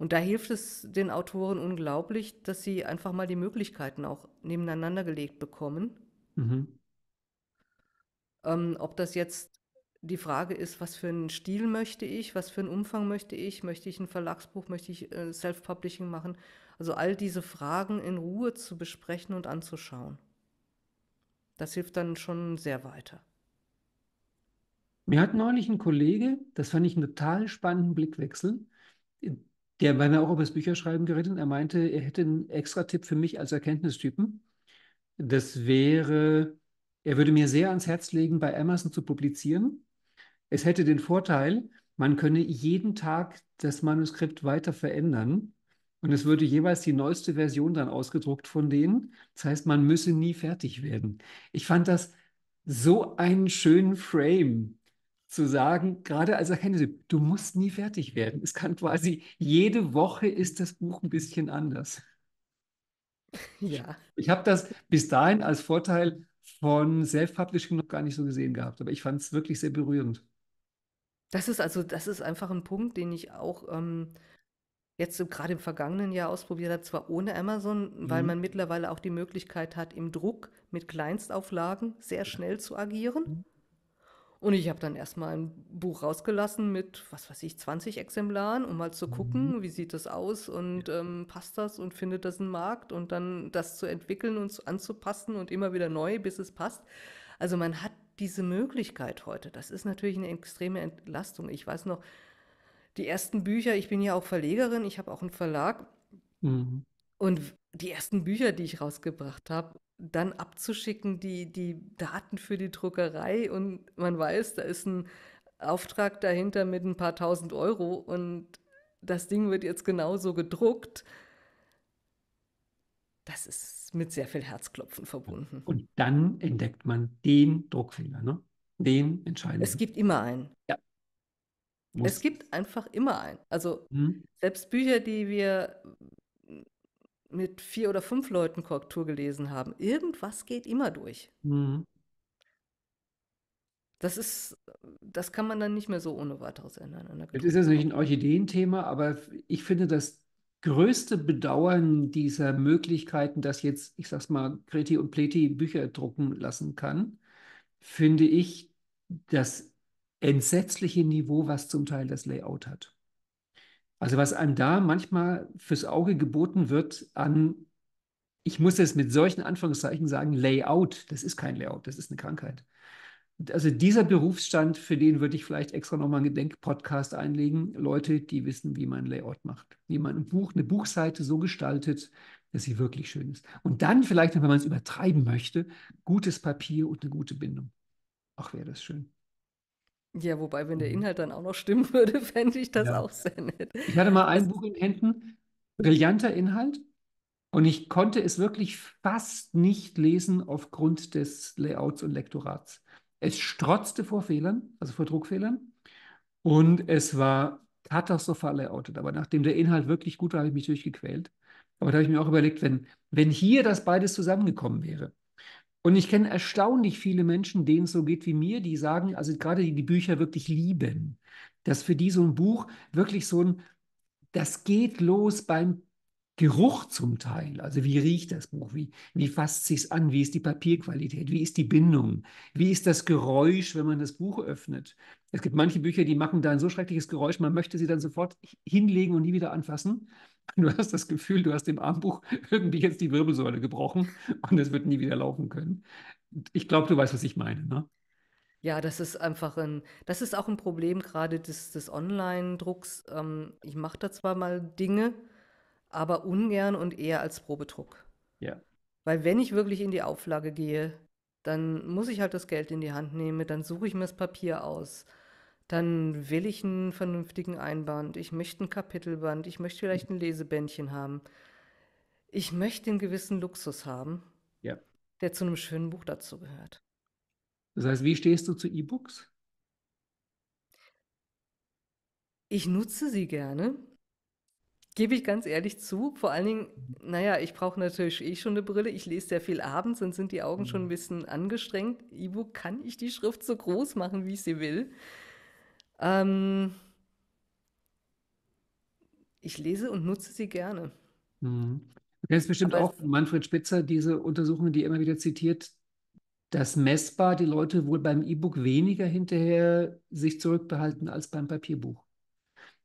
Und da hilft es den Autoren unglaublich, dass sie einfach mal die Möglichkeiten auch nebeneinander gelegt bekommen. Mhm. Ähm, ob das jetzt die Frage ist, was für einen Stil möchte ich, was für einen Umfang möchte ich, möchte ich ein Verlagsbuch, möchte ich äh, Self-Publishing machen. Also all diese Fragen in Ruhe zu besprechen und anzuschauen. Das hilft dann schon sehr weiter. Mir hat neulich ein Kollege, das fand ich einen total spannenden Blickwechsel, der, war mir auch über das Bücherschreiben geredet er meinte, er hätte einen extra Tipp für mich als Erkenntnistypen. Das wäre, er würde mir sehr ans Herz legen, bei Amazon zu publizieren. Es hätte den Vorteil, man könne jeden Tag das Manuskript weiter verändern und es würde jeweils die neueste Version dann ausgedruckt von denen. Das heißt, man müsse nie fertig werden. Ich fand das so einen schönen Frame zu sagen, gerade als Erkenntnis, du musst nie fertig werden. Es kann quasi, jede Woche ist das Buch ein bisschen anders. Ja. Ich habe das bis dahin als Vorteil von Self-Publishing noch gar nicht so gesehen gehabt, aber ich fand es wirklich sehr berührend. Das ist also, das ist einfach ein Punkt, den ich auch ähm, jetzt so gerade im vergangenen Jahr ausprobiert habe, zwar ohne Amazon, mhm. weil man mittlerweile auch die Möglichkeit hat, im Druck mit Kleinstauflagen sehr schnell zu agieren. Mhm. Und ich habe dann erstmal ein Buch rausgelassen mit, was weiß ich, 20 Exemplaren, um mal zu gucken, mhm. wie sieht das aus und ähm, passt das und findet das einen Markt und dann das zu entwickeln und anzupassen und immer wieder neu, bis es passt. Also man hat diese Möglichkeit heute. Das ist natürlich eine extreme Entlastung. Ich weiß noch, die ersten Bücher, ich bin ja auch Verlegerin, ich habe auch einen Verlag. Mhm. Und die ersten Bücher, die ich rausgebracht habe, dann abzuschicken, die, die Daten für die Druckerei und man weiß, da ist ein Auftrag dahinter mit ein paar tausend Euro und das Ding wird jetzt genauso gedruckt. Das ist mit sehr viel Herzklopfen verbunden. Und dann entdeckt man den Druckfehler, ne? den entscheidenden. Es gibt immer einen. Ja. Muss. Es gibt einfach immer einen. Also hm. selbst Bücher, die wir mit vier oder fünf Leuten Korrektur gelesen haben. Irgendwas geht immer durch. Mhm. Das ist, das kann man dann nicht mehr so ohne weiteres ändern. Das ist natürlich ein Orchideenthema, aber ich finde das größte Bedauern dieser Möglichkeiten, dass jetzt, ich sag's mal, Kreti und Pleti Bücher drucken lassen kann, finde ich das entsetzliche Niveau, was zum Teil das Layout hat. Also was einem da manchmal fürs Auge geboten wird an, ich muss es mit solchen Anführungszeichen sagen, Layout, das ist kein Layout, das ist eine Krankheit. Also dieser Berufsstand, für den würde ich vielleicht extra nochmal einen Gedenkpodcast einlegen. Leute, die wissen, wie man Layout macht, wie man ein Buch, eine Buchseite so gestaltet, dass sie wirklich schön ist. Und dann vielleicht, wenn man es übertreiben möchte, gutes Papier und eine gute Bindung. Ach, wäre das schön. Ja, wobei, wenn der mhm. Inhalt dann auch noch stimmen würde, fände ich das ja. auch sehr nett. Ich hatte mal ein also Buch in Händen, brillanter Inhalt, und ich konnte es wirklich fast nicht lesen aufgrund des Layouts und Lektorats. Es strotzte vor Fehlern, also vor Druckfehlern, und es war katastrophal layoutet. Aber nachdem der Inhalt wirklich gut war, habe ich mich durchgequält. Aber da habe ich mir auch überlegt, wenn, wenn hier das beides zusammengekommen wäre, und ich kenne erstaunlich viele Menschen, denen es so geht wie mir, die sagen, also gerade die, die Bücher wirklich lieben, dass für die so ein Buch wirklich so ein, das geht los beim Geruch zum Teil. Also wie riecht das Buch? Wie, wie fasst sich's an? Wie ist die Papierqualität? Wie ist die Bindung? Wie ist das Geräusch, wenn man das Buch öffnet? Es gibt manche Bücher, die machen da ein so schreckliches Geräusch, man möchte sie dann sofort hinlegen und nie wieder anfassen. Du hast das Gefühl, du hast im Armbuch irgendwie jetzt die Wirbelsäule gebrochen und es wird nie wieder laufen können. Ich glaube, du weißt, was ich meine, ne? Ja, das ist einfach ein, das ist auch ein Problem gerade des, des Online-Drucks. Ähm, ich mache da zwar mal Dinge, aber ungern und eher als Probedruck. Ja. Weil wenn ich wirklich in die Auflage gehe, dann muss ich halt das Geld in die Hand nehmen, dann suche ich mir das Papier aus dann will ich einen vernünftigen Einband, ich möchte ein Kapitelband, ich möchte vielleicht ein Lesebändchen haben. Ich möchte einen gewissen Luxus haben, ja. der zu einem schönen Buch dazu gehört. Das heißt, wie stehst du zu E-Books? Ich nutze sie gerne, gebe ich ganz ehrlich zu. Vor allen Dingen, naja, ich brauche natürlich eh schon eine Brille. Ich lese sehr viel abends, dann sind die Augen schon mhm. ein bisschen angestrengt. E-Book kann ich die Schrift so groß machen, wie ich sie will. Ähm, ich lese und nutze sie gerne. Mhm. Du kennst bestimmt Aber auch von Manfred Spitzer diese Untersuchungen, die er immer wieder zitiert, dass messbar die Leute wohl beim E-Book weniger hinterher sich zurückbehalten als beim Papierbuch.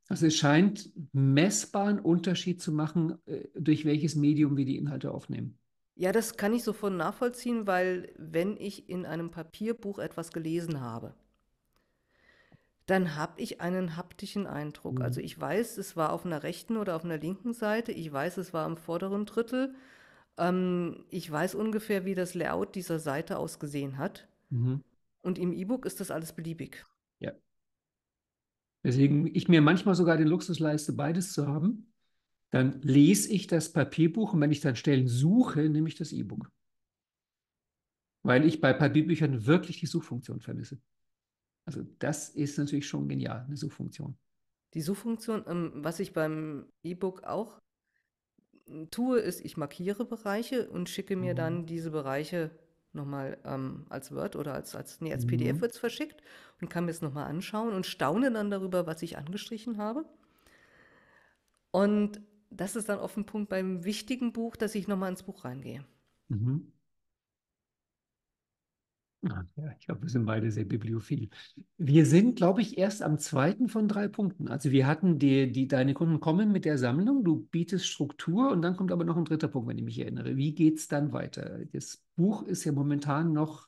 Also es scheint messbaren Unterschied zu machen, äh, durch welches Medium wir die Inhalte aufnehmen. Ja, das kann ich sofort nachvollziehen, weil wenn ich in einem Papierbuch etwas gelesen habe, dann habe ich einen haptischen Eindruck. Mhm. Also ich weiß, es war auf einer rechten oder auf einer linken Seite, ich weiß, es war im vorderen Drittel, ähm, ich weiß ungefähr, wie das Layout dieser Seite ausgesehen hat. Mhm. Und im E-Book ist das alles beliebig. Ja. Deswegen ich mir manchmal sogar den Luxus leiste, beides zu haben. Dann lese ich das Papierbuch und wenn ich dann Stellen suche, nehme ich das E-Book. Weil ich bei Papierbüchern wirklich die Suchfunktion vermisse. Also das ist natürlich schon genial, eine Suchfunktion. Die Suchfunktion, ähm, was ich beim E-Book auch hm, tue, ist, ich markiere Bereiche und schicke mir mhm. dann diese Bereiche nochmal ähm, als Word oder als, als, nee, als PDF mhm. wird es verschickt und kann mir es nochmal anschauen und staune dann darüber, was ich angestrichen habe. Und das ist dann auf dem Punkt beim wichtigen Buch, dass ich nochmal ins Buch reingehe. Mhm. Ah, ja, ich glaube, wir sind beide sehr bibliophil. Wir sind, glaube ich, erst am zweiten von drei Punkten. Also wir hatten die, die, deine Kunden kommen mit der Sammlung, du bietest Struktur und dann kommt aber noch ein dritter Punkt, wenn ich mich erinnere. Wie geht es dann weiter? Das Buch ist ja momentan noch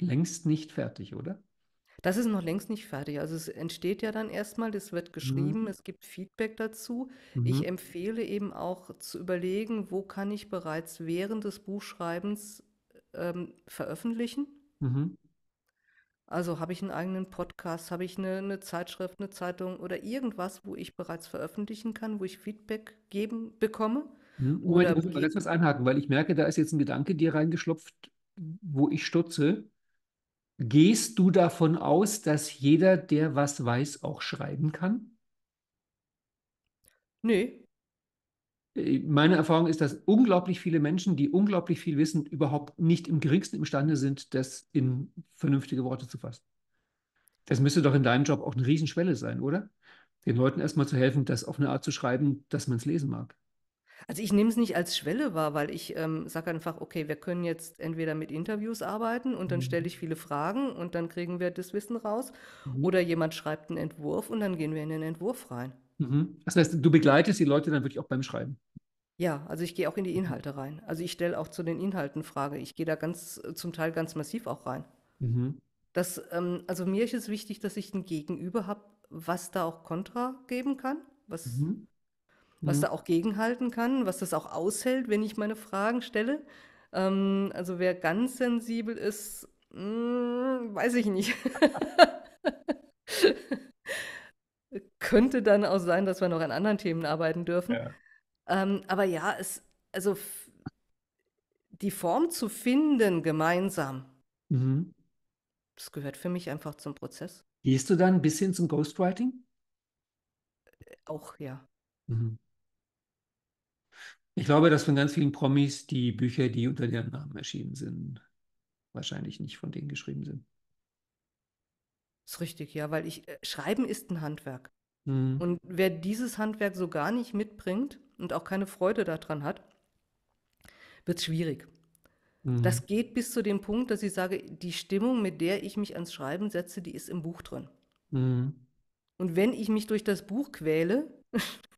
längst nicht fertig, oder? Das ist noch längst nicht fertig. Also es entsteht ja dann erstmal, das wird mhm. geschrieben, mhm. es gibt Feedback dazu. Mhm. Ich empfehle eben auch zu überlegen, wo kann ich bereits während des Buchschreibens ähm, veröffentlichen Mhm. Also habe ich einen eigenen Podcast, habe ich eine, ne Zeitschrift, eine Zeitung oder irgendwas, wo ich bereits veröffentlichen kann, wo ich Feedback geben bekomme? Hm, Moment, oh, oder ich muss mal ganz einhaken, weil ich merke, da ist jetzt ein Gedanke dir reingeschlopft, wo ich stutze. Gehst du davon aus, dass jeder, der was weiß, auch schreiben kann? Nee, äh, meine Erfahrung ist, dass unglaublich viele Menschen, die unglaublich viel wissen, überhaupt nicht im geringsten imstande sind, das in vernünftige Worte zu fassen. Das müsste doch in deinem Job auch eine Riesenschwelle sein, oder? Den Leuten erstmal zu helfen, das auf eine Art zu schreiben, dass man es lesen mag. Also ich nehme es nicht als Schwelle wahr, weil ich ähm, sage einfach, okay, wir können jetzt entweder mit Interviews arbeiten und dann mhm. stelle ich viele Fragen und dann kriegen wir das Wissen raus. Mhm. Oder jemand schreibt einen Entwurf und dann gehen wir in den Entwurf rein. Mhm. Das heißt, du begleitest die Leute dann wirklich auch beim Schreiben? Ja, also ich gehe auch in die Inhalte rein. Also ich stelle auch zu den Inhalten Frage. Ich gehe da ganz, zum Teil ganz massiv auch rein. Mhm. Das, ähm, also mir ist es wichtig, dass ich ein Gegenüber habe, was da auch Kontra geben kann, was, mhm. was mhm. da auch gegenhalten kann, was das auch aushält, wenn ich meine Fragen stelle. Ähm, also wer ganz sensibel ist, mh, hm, weiß ich nicht. könnte dann auch sein, dass wir noch an anderen Themen arbeiten dürfen. Ja. Ähm, aber ja, es, also die Form zu finden gemeinsam, mhm. das gehört für mich einfach zum Prozess. Gehst du dann ein bisschen zum Ghostwriting? Äh, auch ja. Mhm. Ich glaube, dass von ganz vielen Promis die Bücher, die unter deren Namen erschienen sind, wahrscheinlich nicht von denen geschrieben sind. Das Ist richtig, ja, weil ich äh, schreiben ist ein Handwerk. Mhm. Und wer dieses Handwerk so gar nicht mitbringt und auch keine Freude daran hat, wird schwierig. Mhm. Das geht bis zu dem Punkt, dass ich sage, die Stimmung, mit der ich mich ans Schreiben setze, die ist im Buch drin. Mhm. Und wenn ich mich durch das Buch quäle,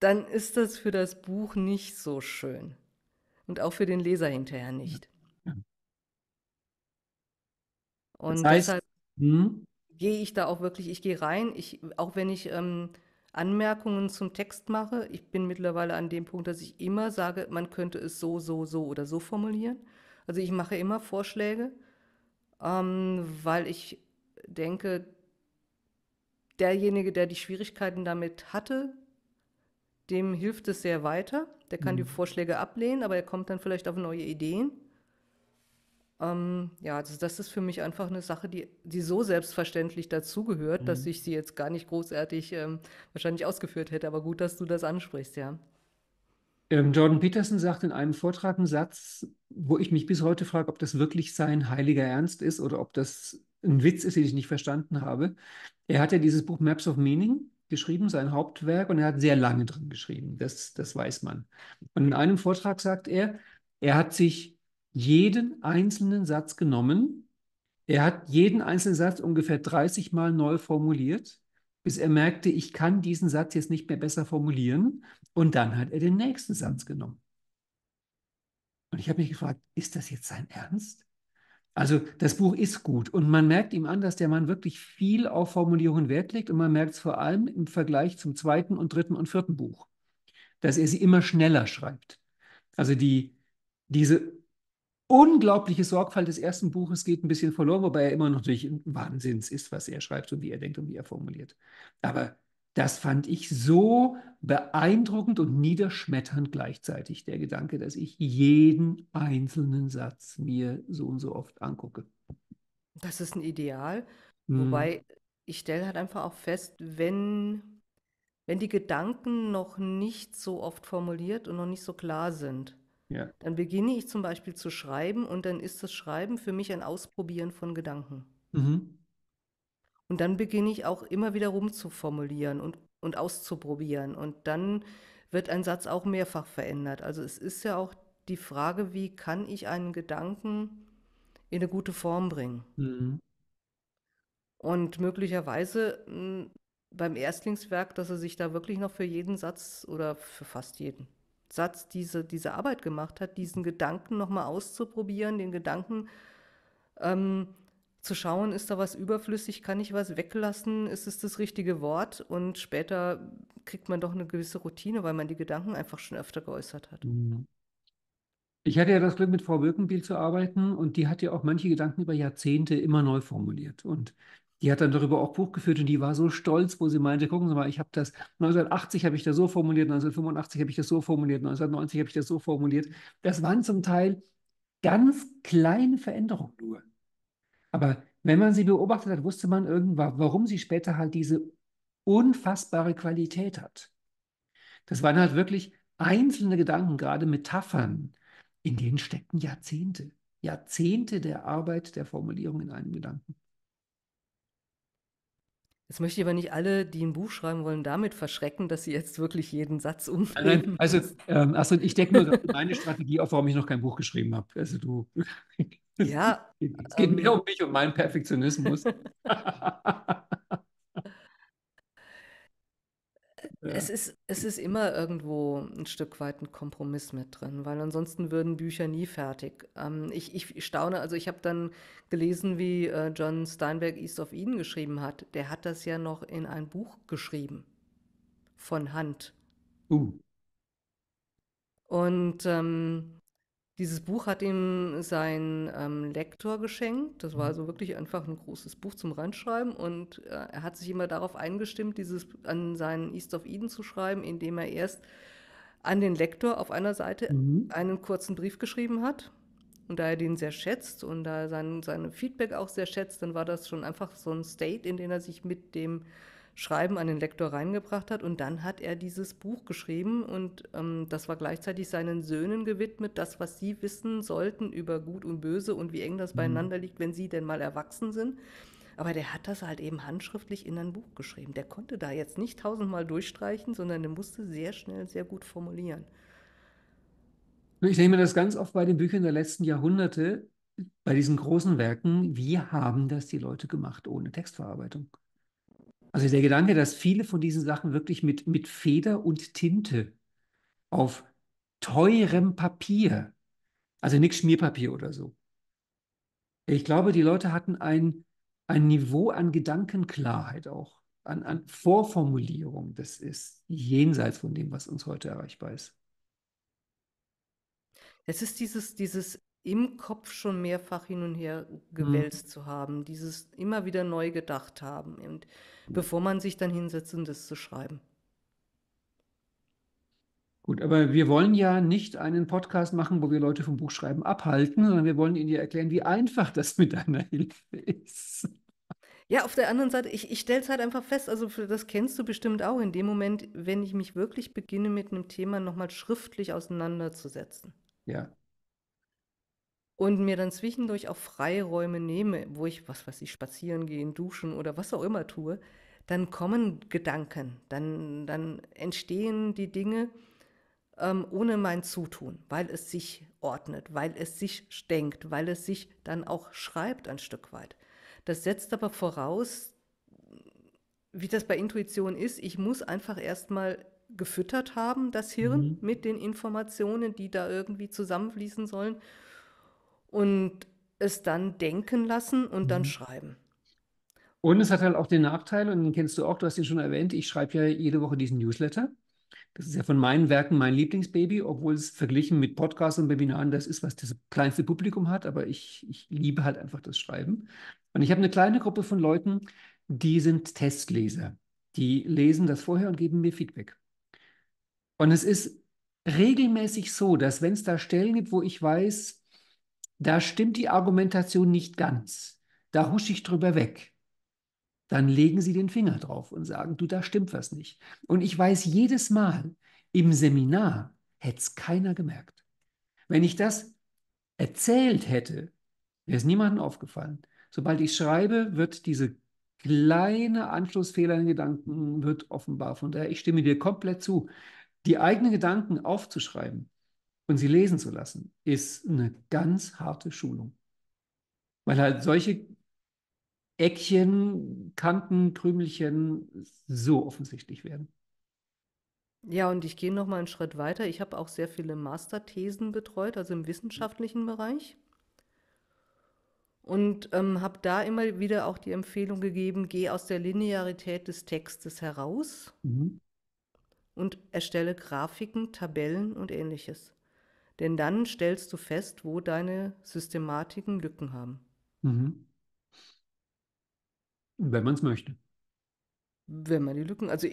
dann ist das für das Buch nicht so schön. Und auch für den Leser hinterher nicht. Und das heißt, deshalb, hm? gehe ich da auch wirklich, ich gehe rein, ich, auch wenn ich ähm, Anmerkungen zum Text mache, ich bin mittlerweile an dem Punkt, dass ich immer sage, man könnte es so, so, so oder so formulieren. Also ich mache immer Vorschläge, ähm, weil ich denke, derjenige, der die Schwierigkeiten damit hatte, dem hilft es sehr weiter. Der kann mhm. die Vorschläge ablehnen, aber er kommt dann vielleicht auf neue Ideen. Ähm, ja, das, also das ist für mich einfach eine Sache, die, die so selbstverständlich dazugehört, mhm. dass ich sie jetzt gar nicht großartig ähm, wahrscheinlich ausgeführt hätte. Aber gut, dass du das ansprichst, ja. Ähm, Jordan Peterson sagt in einem Vortrag einen Satz, wo ich mich bis heute frage, ob das wirklich sein heiliger Ernst ist oder ob das ein Witz ist, den ich nicht verstanden habe. Er hat ja dieses Buch Maps of Meaning geschrieben, sein Hauptwerk, und er hat sehr lange drin geschrieben, das, das weiß man. Und in einem Vortrag sagt er, er hat sich jeden einzelnen Satz genommen. Er hat jeden einzelnen Satz ungefähr 30 Mal neu formuliert, bis er merkte, ich kann diesen Satz jetzt nicht mehr besser formulieren. Und dann hat er den nächsten Satz genommen. Und ich habe mich gefragt, ist das jetzt sein Ernst? Also das Buch ist gut und man merkt ihm an, dass der Mann wirklich viel auf Formulierungen Wert legt und man merkt es vor allem im Vergleich zum zweiten und dritten und vierten Buch, dass er sie immer schneller schreibt. Also die, diese unglaubliche Sorgfalt des ersten Buches geht ein bisschen verloren, wobei er immer noch natürlich ein Wahnsinns ist, was er schreibt und wie er denkt und wie er formuliert. Aber das fand ich so beeindruckend und niederschmetternd gleichzeitig, der Gedanke, dass ich jeden einzelnen Satz mir so und so oft angucke. Das ist ein Ideal. Mhm. Wobei ich stelle halt einfach auch fest, wenn, wenn die Gedanken noch nicht so oft formuliert und noch nicht so klar sind, dann beginne ich zum Beispiel zu schreiben und dann ist das Schreiben für mich ein Ausprobieren von Gedanken. Mhm. Und dann beginne ich auch immer wieder rumzuformulieren und, und auszuprobieren. Und dann wird ein Satz auch mehrfach verändert. Also es ist ja auch die Frage, wie kann ich einen Gedanken in eine gute Form bringen? Mhm. Und möglicherweise hm, beim Erstlingswerk, dass er sich da wirklich noch für jeden Satz oder für fast jeden Satz diese, diese Arbeit gemacht hat, diesen Gedanken nochmal auszuprobieren, den Gedanken ähm, zu schauen, ist da was überflüssig, kann ich was weglassen, ist es das richtige Wort und später kriegt man doch eine gewisse Routine, weil man die Gedanken einfach schon öfter geäußert hat. Mhm. Ich hatte ja das Glück, mit Frau Birkenbiel zu arbeiten und die hat ja auch manche Gedanken über Jahrzehnte immer neu formuliert und die hat dann darüber auch Buch geführt und die war so stolz, wo sie meinte, gucken Sie mal, ich habe das 1980 habe ich das so formuliert, 1985 habe ich das so formuliert, 1990 habe ich das so formuliert. Das waren zum Teil ganz kleine Veränderungen nur. Aber wenn man sie beobachtet hat, wusste man irgendwann, warum sie später halt diese unfassbare Qualität hat. Das waren halt wirklich einzelne Gedanken, gerade Metaphern, in denen steckten Jahrzehnte. Jahrzehnte der Arbeit der Formulierung in einem Gedanken. Jetzt möchte ich aber nicht alle, die ein Buch schreiben wollen, damit verschrecken, dass sie jetzt wirklich jeden Satz umfassen. Nein, also, ähm, Astrid, ich denke nur, meine Strategie auf, warum ich noch kein Buch geschrieben habe. Also du. Ja. es geht ähm, mehr um mich und meinen Perfektionismus. Es, ist, es ist immer irgendwo ein Stück weit ein Kompromiss mit drin, weil ansonsten würden Bücher nie fertig. Ähm, ich, ich staune, also ich habe dann gelesen, wie äh, John Steinberg East of Eden geschrieben hat. Der hat das ja noch in ein Buch geschrieben. Von Hand. Uh. Und ähm, dieses Buch hat ihm sein ähm, Lektor geschenkt. Das war mhm. also wirklich einfach ein großes Buch zum Randschreiben. Und äh, er hat sich immer darauf eingestimmt, dieses an seinen East of Eden zu schreiben, indem er erst an den Lektor auf einer Seite mhm. einen kurzen Brief geschrieben hat. Und da er den sehr schätzt und da er sein, sein Feedback auch sehr schätzt, dann war das schon einfach so ein State, in dem er sich mit dem Schreiben an den Lektor reingebracht hat. Und dann hat er dieses Buch geschrieben und ähm, das war gleichzeitig seinen Söhnen gewidmet, das, was sie wissen sollten über Gut und Böse und wie eng das mhm. beieinander liegt, wenn sie denn mal erwachsen sind. Aber der hat das halt eben handschriftlich in ein Buch geschrieben. Der konnte da jetzt nicht tausendmal durchstreichen, sondern der musste sehr schnell, sehr gut formulieren. Ich nehme das ganz oft bei den Büchern der letzten Jahrhunderte, bei diesen großen Werken, wie haben das die Leute gemacht ohne Textverarbeitung? Also der Gedanke, dass viele von diesen Sachen wirklich mit, mit Feder und Tinte auf teurem Papier, also nichts Schmierpapier oder so. Ich glaube, die Leute hatten ein, ein Niveau an Gedankenklarheit auch, an, an Vorformulierung. Das ist jenseits von dem, was uns heute erreichbar ist. Es ist dieses, dieses im Kopf schon mehrfach hin und her mhm. gewälzt mhm. zu haben, dieses immer wieder neu gedacht haben und bevor man sich dann hinsetzt um das zu schreiben. Gut, aber wir wollen ja nicht einen Podcast machen, wo wir Leute vom Buchschreiben abhalten, sondern wir wollen Ihnen ja erklären, wie einfach das mit deiner Hilfe ist. Ja, auf der anderen Seite, ich, ich stelle es halt einfach fest, also für, das kennst du bestimmt auch, in dem Moment, wenn ich mich wirklich beginne, mit einem Thema nochmal schriftlich auseinanderzusetzen. Ja und mir dann zwischendurch auch Freiräume nehme, wo ich, was weiß ich, spazieren gehen, duschen oder was auch immer tue, dann kommen Gedanken, dann, dann entstehen die Dinge ähm, ohne mein Zutun, weil es sich ordnet, weil es sich denkt, weil es sich dann auch schreibt ein Stück weit. Das setzt aber voraus, wie das bei Intuition ist, ich muss einfach erstmal gefüttert haben, das Hirn mhm. mit den Informationen, die da irgendwie zusammenfließen sollen und es dann denken lassen und mhm. dann schreiben. Und es hat halt auch den Nachteil, und den kennst du auch, du hast ihn schon erwähnt, ich schreibe ja jede Woche diesen Newsletter. Das ist ja von meinen Werken mein Lieblingsbaby, obwohl es verglichen mit Podcasts und Webinaren das ist, was das kleinste Publikum hat, aber ich, ich liebe halt einfach das Schreiben. Und ich habe eine kleine Gruppe von Leuten, die sind Testleser. Die lesen das vorher und geben mir Feedback. Und es ist regelmäßig so, dass wenn es da Stellen gibt, wo ich weiß, da stimmt die Argumentation nicht ganz. Da husche ich drüber weg. Dann legen sie den Finger drauf und sagen, du, da stimmt was nicht. Und ich weiß jedes Mal, im Seminar hätte es keiner gemerkt. Wenn ich das erzählt hätte, wäre es niemandem aufgefallen. Sobald ich schreibe, wird diese kleine Anschlussfehler in Gedanken wird offenbar. Von daher, ich stimme dir komplett zu. Die eigenen Gedanken aufzuschreiben, und sie lesen zu lassen, ist eine ganz harte Schulung. Weil halt solche Eckchen, Kanten, Krümelchen so offensichtlich werden. Ja, und ich gehe noch mal einen Schritt weiter. Ich habe auch sehr viele Masterthesen betreut, also im wissenschaftlichen Bereich. Und ähm, habe da immer wieder auch die Empfehlung gegeben, geh aus der Linearität des Textes heraus mhm. und erstelle Grafiken, Tabellen und ähnliches. Denn dann stellst du fest, wo deine Systematiken Lücken haben. Mhm. Wenn man es möchte. Wenn man die Lücken, also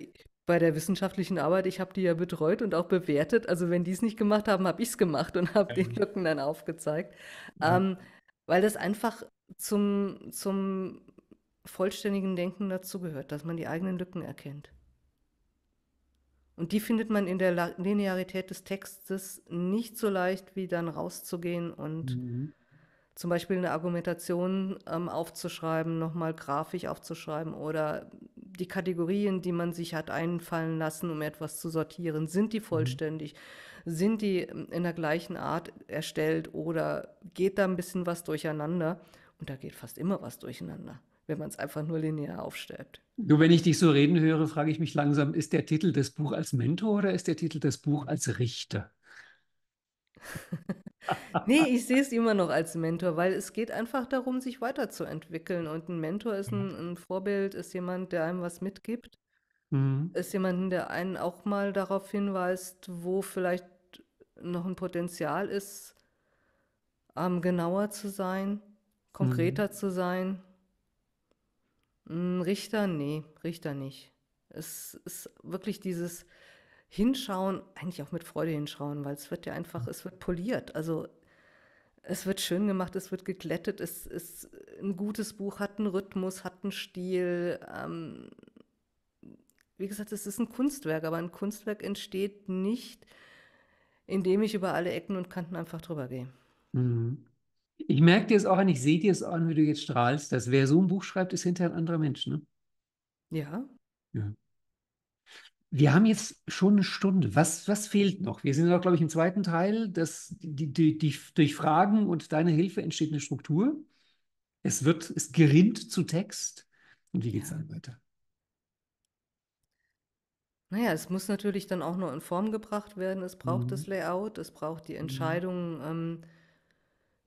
bei der wissenschaftlichen Arbeit, ich habe die ja betreut und auch bewertet. Also wenn die es nicht gemacht haben, habe ich es gemacht und habe ja. die Lücken dann aufgezeigt. Ja. Ähm, weil das einfach zum, zum vollständigen Denken dazu gehört, dass man die eigenen Lücken erkennt. Und die findet man in der Linearität des Textes nicht so leicht, wie dann rauszugehen und mhm. zum Beispiel eine Argumentation ähm, aufzuschreiben, nochmal grafisch aufzuschreiben oder die Kategorien, die man sich hat einfallen lassen, um etwas zu sortieren, sind die mhm. vollständig? Mhm. Sind die ähm, in der gleichen Art erstellt oder geht da ein bisschen was durcheinander? Und da geht fast immer was durcheinander wenn man es einfach nur linear aufstellt. Nur wenn ich dich so reden höre, frage ich mich langsam, ist der Titel des Buch als Mentor oder ist der Titel des Buch als Richter? nee, ich sehe es immer noch als Mentor, weil es geht einfach darum, sich weiterzuentwickeln. Und ein Mentor ist ein, mhm. ein Vorbild, ist jemand, der einem was mitgibt, mhm. ist jemand, der einen auch mal darauf hinweist, wo vielleicht noch ein Potenzial ist, ähm, genauer zu sein, konkreter mhm. zu sein. Hm, Richter, nee, Richter nicht. Es ist wirklich dieses Hinschauen, eigentlich auch mit Freude hinschauen, weil es wird ja einfach, es wird poliert. Also es wird schön gemacht, es wird geglättet, es ist ein gutes Buch, hat einen Rhythmus, hat einen Stil. Ähm, wie gesagt, es ist ein Kunstwerk, aber ein Kunstwerk entsteht nicht, indem ich über alle Ecken und Kanten einfach drüber gehe. Mhm. Ich merke dir es auch an, ich sehe dir es an, wie du jetzt strahlst, dass wer so ein Buch schreibt, ist hinterher ein anderer Mensch, ne? Ja. ja. Wir haben jetzt schon eine Stunde. Was, was fehlt noch? Wir sind noch, glaube ich, im zweiten Teil. Das, die, die, die, durch Fragen und deine Hilfe entsteht eine Struktur. Es wird, es gerinnt zu Text. Und wie geht es ja. dann weiter? Naja, es muss natürlich dann auch nur in Form gebracht werden. Es braucht mhm. das Layout, es braucht die mhm. Entscheidung, mhm. ähm,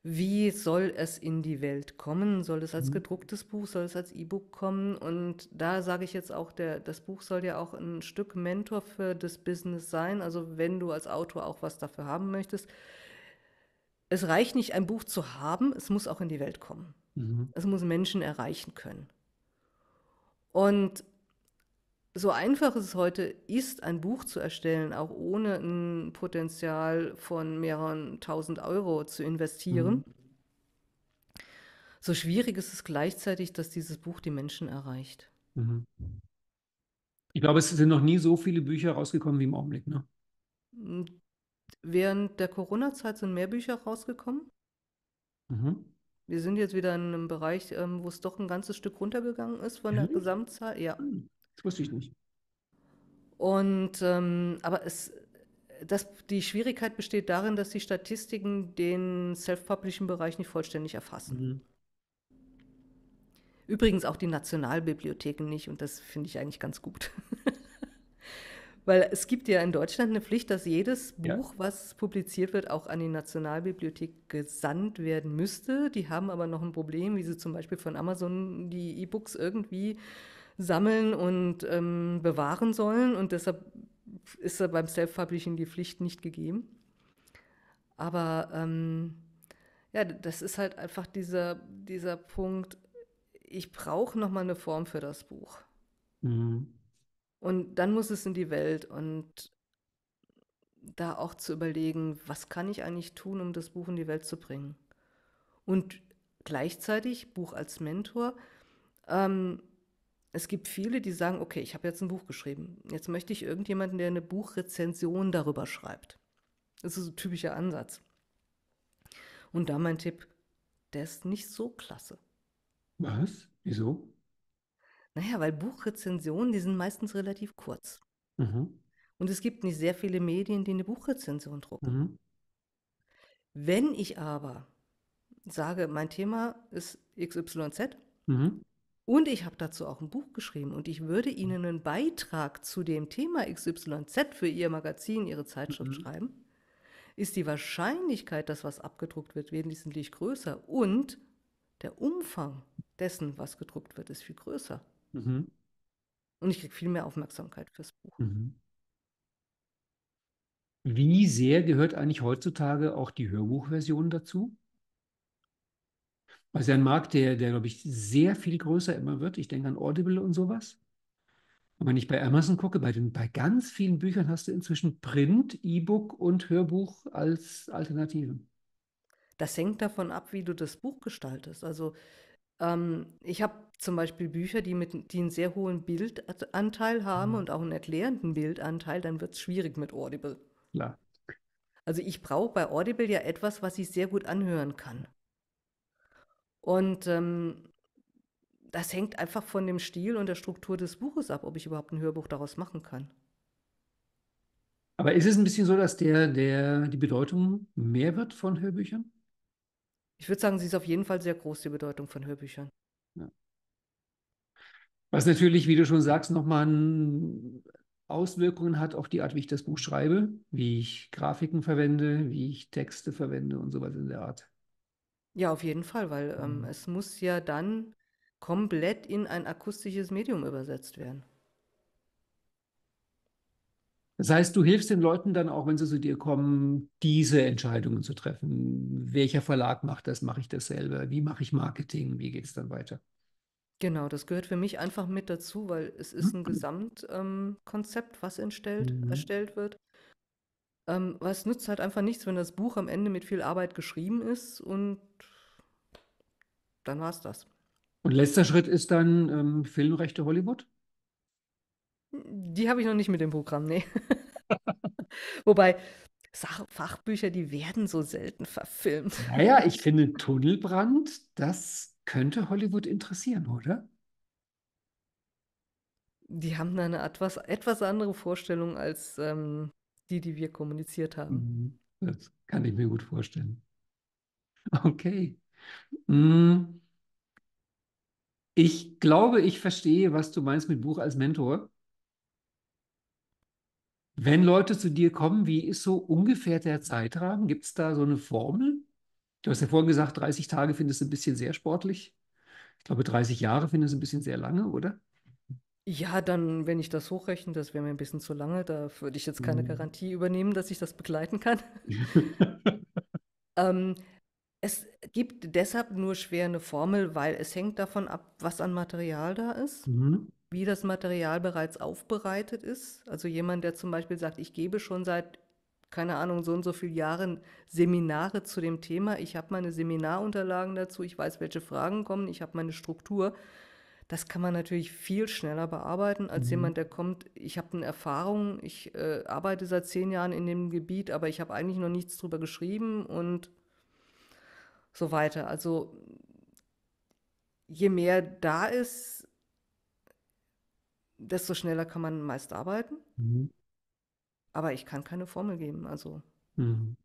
wie soll es in die Welt kommen? Soll es als mhm. gedrucktes Buch, soll es als E-Book kommen? Und da sage ich jetzt auch, der, das Buch soll ja auch ein Stück Mentor für das Business sein. Also wenn du als Autor auch was dafür haben möchtest. Es reicht nicht, ein Buch zu haben, es muss auch in die Welt kommen. Mhm. Es muss Menschen erreichen können. Und so einfach es heute ist, ein Buch zu erstellen, auch ohne ein Potenzial von mehreren tausend Euro zu investieren, mhm. so schwierig ist es gleichzeitig, dass dieses Buch die Menschen erreicht. Mhm. Ich glaube, es sind noch nie so viele Bücher rausgekommen wie im Augenblick. Ne? Hm, während der Corona-Zeit sind mehr Bücher rausgekommen. Mhm. Wir sind jetzt wieder in einem Bereich, ähm, wo es doch ein ganzes Stück runtergegangen ist von der mhm. Gesamtzahl. Ja. Hm. Das wusste ich nicht. Und ähm, aber es, das, die Schwierigkeit besteht darin, dass die Statistiken den Self-Publishing-Bereich nicht vollständig erfassen. Mhm. Übrigens auch die Nationalbibliotheken nicht und das finde ich eigentlich ganz gut. Weil es gibt ja in Deutschland eine Pflicht, dass jedes Buch, ja. was publiziert wird, auch an die Nationalbibliothek gesandt werden müsste. Die haben aber noch ein Problem, wie sie zum Beispiel von Amazon die E-Books irgendwie sammeln und ähm, bewahren sollen. Und deshalb ist da beim Self-Publishing die Pflicht nicht gegeben. Aber ähm, ja, das ist halt einfach dieser, dieser Punkt, ich brauche nochmal eine Form für das Buch. Mhm. Und dann muss es in die Welt und da auch zu überlegen, was kann ich eigentlich tun, um das Buch in die Welt zu bringen. Und gleichzeitig, Buch als Mentor, ähm, es gibt viele, die sagen, okay, ich habe jetzt ein Buch geschrieben. Jetzt möchte ich irgendjemanden, der eine Buchrezension darüber schreibt. Das ist ein typischer Ansatz. Und da mein Tipp, der ist nicht so klasse. Was? Wieso? Naja, weil Buchrezensionen, die sind meistens relativ kurz. Mhm. Und es gibt nicht sehr viele Medien, die eine Buchrezension drucken. Mhm. Wenn ich aber sage, mein Thema ist XYZ, mhm. Und ich habe dazu auch ein Buch geschrieben und ich würde Ihnen einen Beitrag zu dem Thema XYZ für Ihr Magazin, Ihre Zeitschrift mhm. schreiben. Ist die Wahrscheinlichkeit, dass was abgedruckt wird, wesentlich größer und der Umfang dessen, was gedruckt wird, ist viel größer. Mhm. Und ich kriege viel mehr Aufmerksamkeit fürs Buch. Mhm. Wie sehr gehört eigentlich heutzutage auch die Hörbuchversion dazu? Also ein Markt, der, der glaube ich, sehr viel größer immer wird. Ich denke an Audible und sowas. Und wenn ich bei Amazon gucke, bei, den, bei ganz vielen Büchern hast du inzwischen Print, E-Book und Hörbuch als Alternativen. Das hängt davon ab, wie du das Buch gestaltest. Also ähm, ich habe zum Beispiel Bücher, die, mit, die einen sehr hohen Bildanteil haben mhm. und auch einen erklärenden Bildanteil, dann wird es schwierig mit Audible. Klar. Also ich brauche bei Audible ja etwas, was ich sehr gut anhören kann. Und ähm, das hängt einfach von dem Stil und der Struktur des Buches ab, ob ich überhaupt ein Hörbuch daraus machen kann. Aber ist es ein bisschen so, dass der, der, die Bedeutung mehr wird von Hörbüchern? Ich würde sagen, sie ist auf jeden Fall sehr groß, die Bedeutung von Hörbüchern. Ja. Was natürlich, wie du schon sagst, nochmal Auswirkungen hat auf die Art, wie ich das Buch schreibe, wie ich Grafiken verwende, wie ich Texte verwende und so weiter in der Art. Ja, auf jeden Fall, weil, ähm, Mhm. es muss ja dann komplett in ein akustisches Medium übersetzt werden. Das heißt, du hilfst den Leuten dann auch, wenn sie zu dir kommen, diese Entscheidungen zu treffen. Welcher Verlag macht das? Mache ich das selber? Wie mache ich Marketing? Wie geht es dann weiter? Genau, das gehört für mich einfach mit dazu, weil es ist mhm. 'n Gesamt ähm, was entstellt Mhm. erstellt wird. Ähm, weil es nützt halt einfach nichts, wenn das Buch am Ende mit viel Arbeit geschrieben ist und dann war es das. Und letzter Schritt ist dann ähm, Filmrechte Hollywood? Die habe ich noch nicht mit dem Programm, nee. Wobei, Sach Fachbücher, die werden so selten verfilmt. Naja, ich finde Tunnelbrand, das könnte Hollywood interessieren, oder? Die haben da eine etwas, etwas andere Vorstellung als ähm, die, die wir kommuniziert haben. Mhm. Das kann ich mir gut vorstellen. Okay. Mhm. Ich glaube, ich verstehe, was du meinst mit Buch als Mentor. Wenn Leute zu dir kommen, wie ist so ungefähr der Zeitrahmen? Gibt es da so eine Formel? Du hast ja vorhin gesagt, 30 Tage findest du ein bisschen sehr sportlich. Ich glaube, 30 Jahre findest du ein bisschen sehr lange, oder? Ja, dann, wenn ich das hochrechne, das wäre mir ein bisschen zu lange, da würde ich jetzt keine Mhm. Garantie übernehmen, dass ich das begleiten kann. Ähm, es gibt deshalb nur schwer eine Formel, weil es hängt davon ab, was an Material da ist, Mhm. wie das Material bereits aufbereitet ist. Also, jemand, der zum Beispiel sagt: „Ich gebe schon seit, keine Ahnung, so und so vielen Jahren Seminare zu dem Thema. Ich habe meine Seminarunterlagen dazu. Ich weiß, welche Fragen kommen. Ich habe meine Struktur.“ das kann man natürlich viel schneller bearbeiten als mhm. jemand, der kommt, ich habe eine Erfahrung, ich äh, arbeite seit zehn Jahren in dem Gebiet, aber ich habe eigentlich noch nichts drüber geschrieben und so weiter. Also je mehr da ist, desto schneller kann man meist arbeiten. Mhm. Aber ich kann keine Formel geben. Also mhm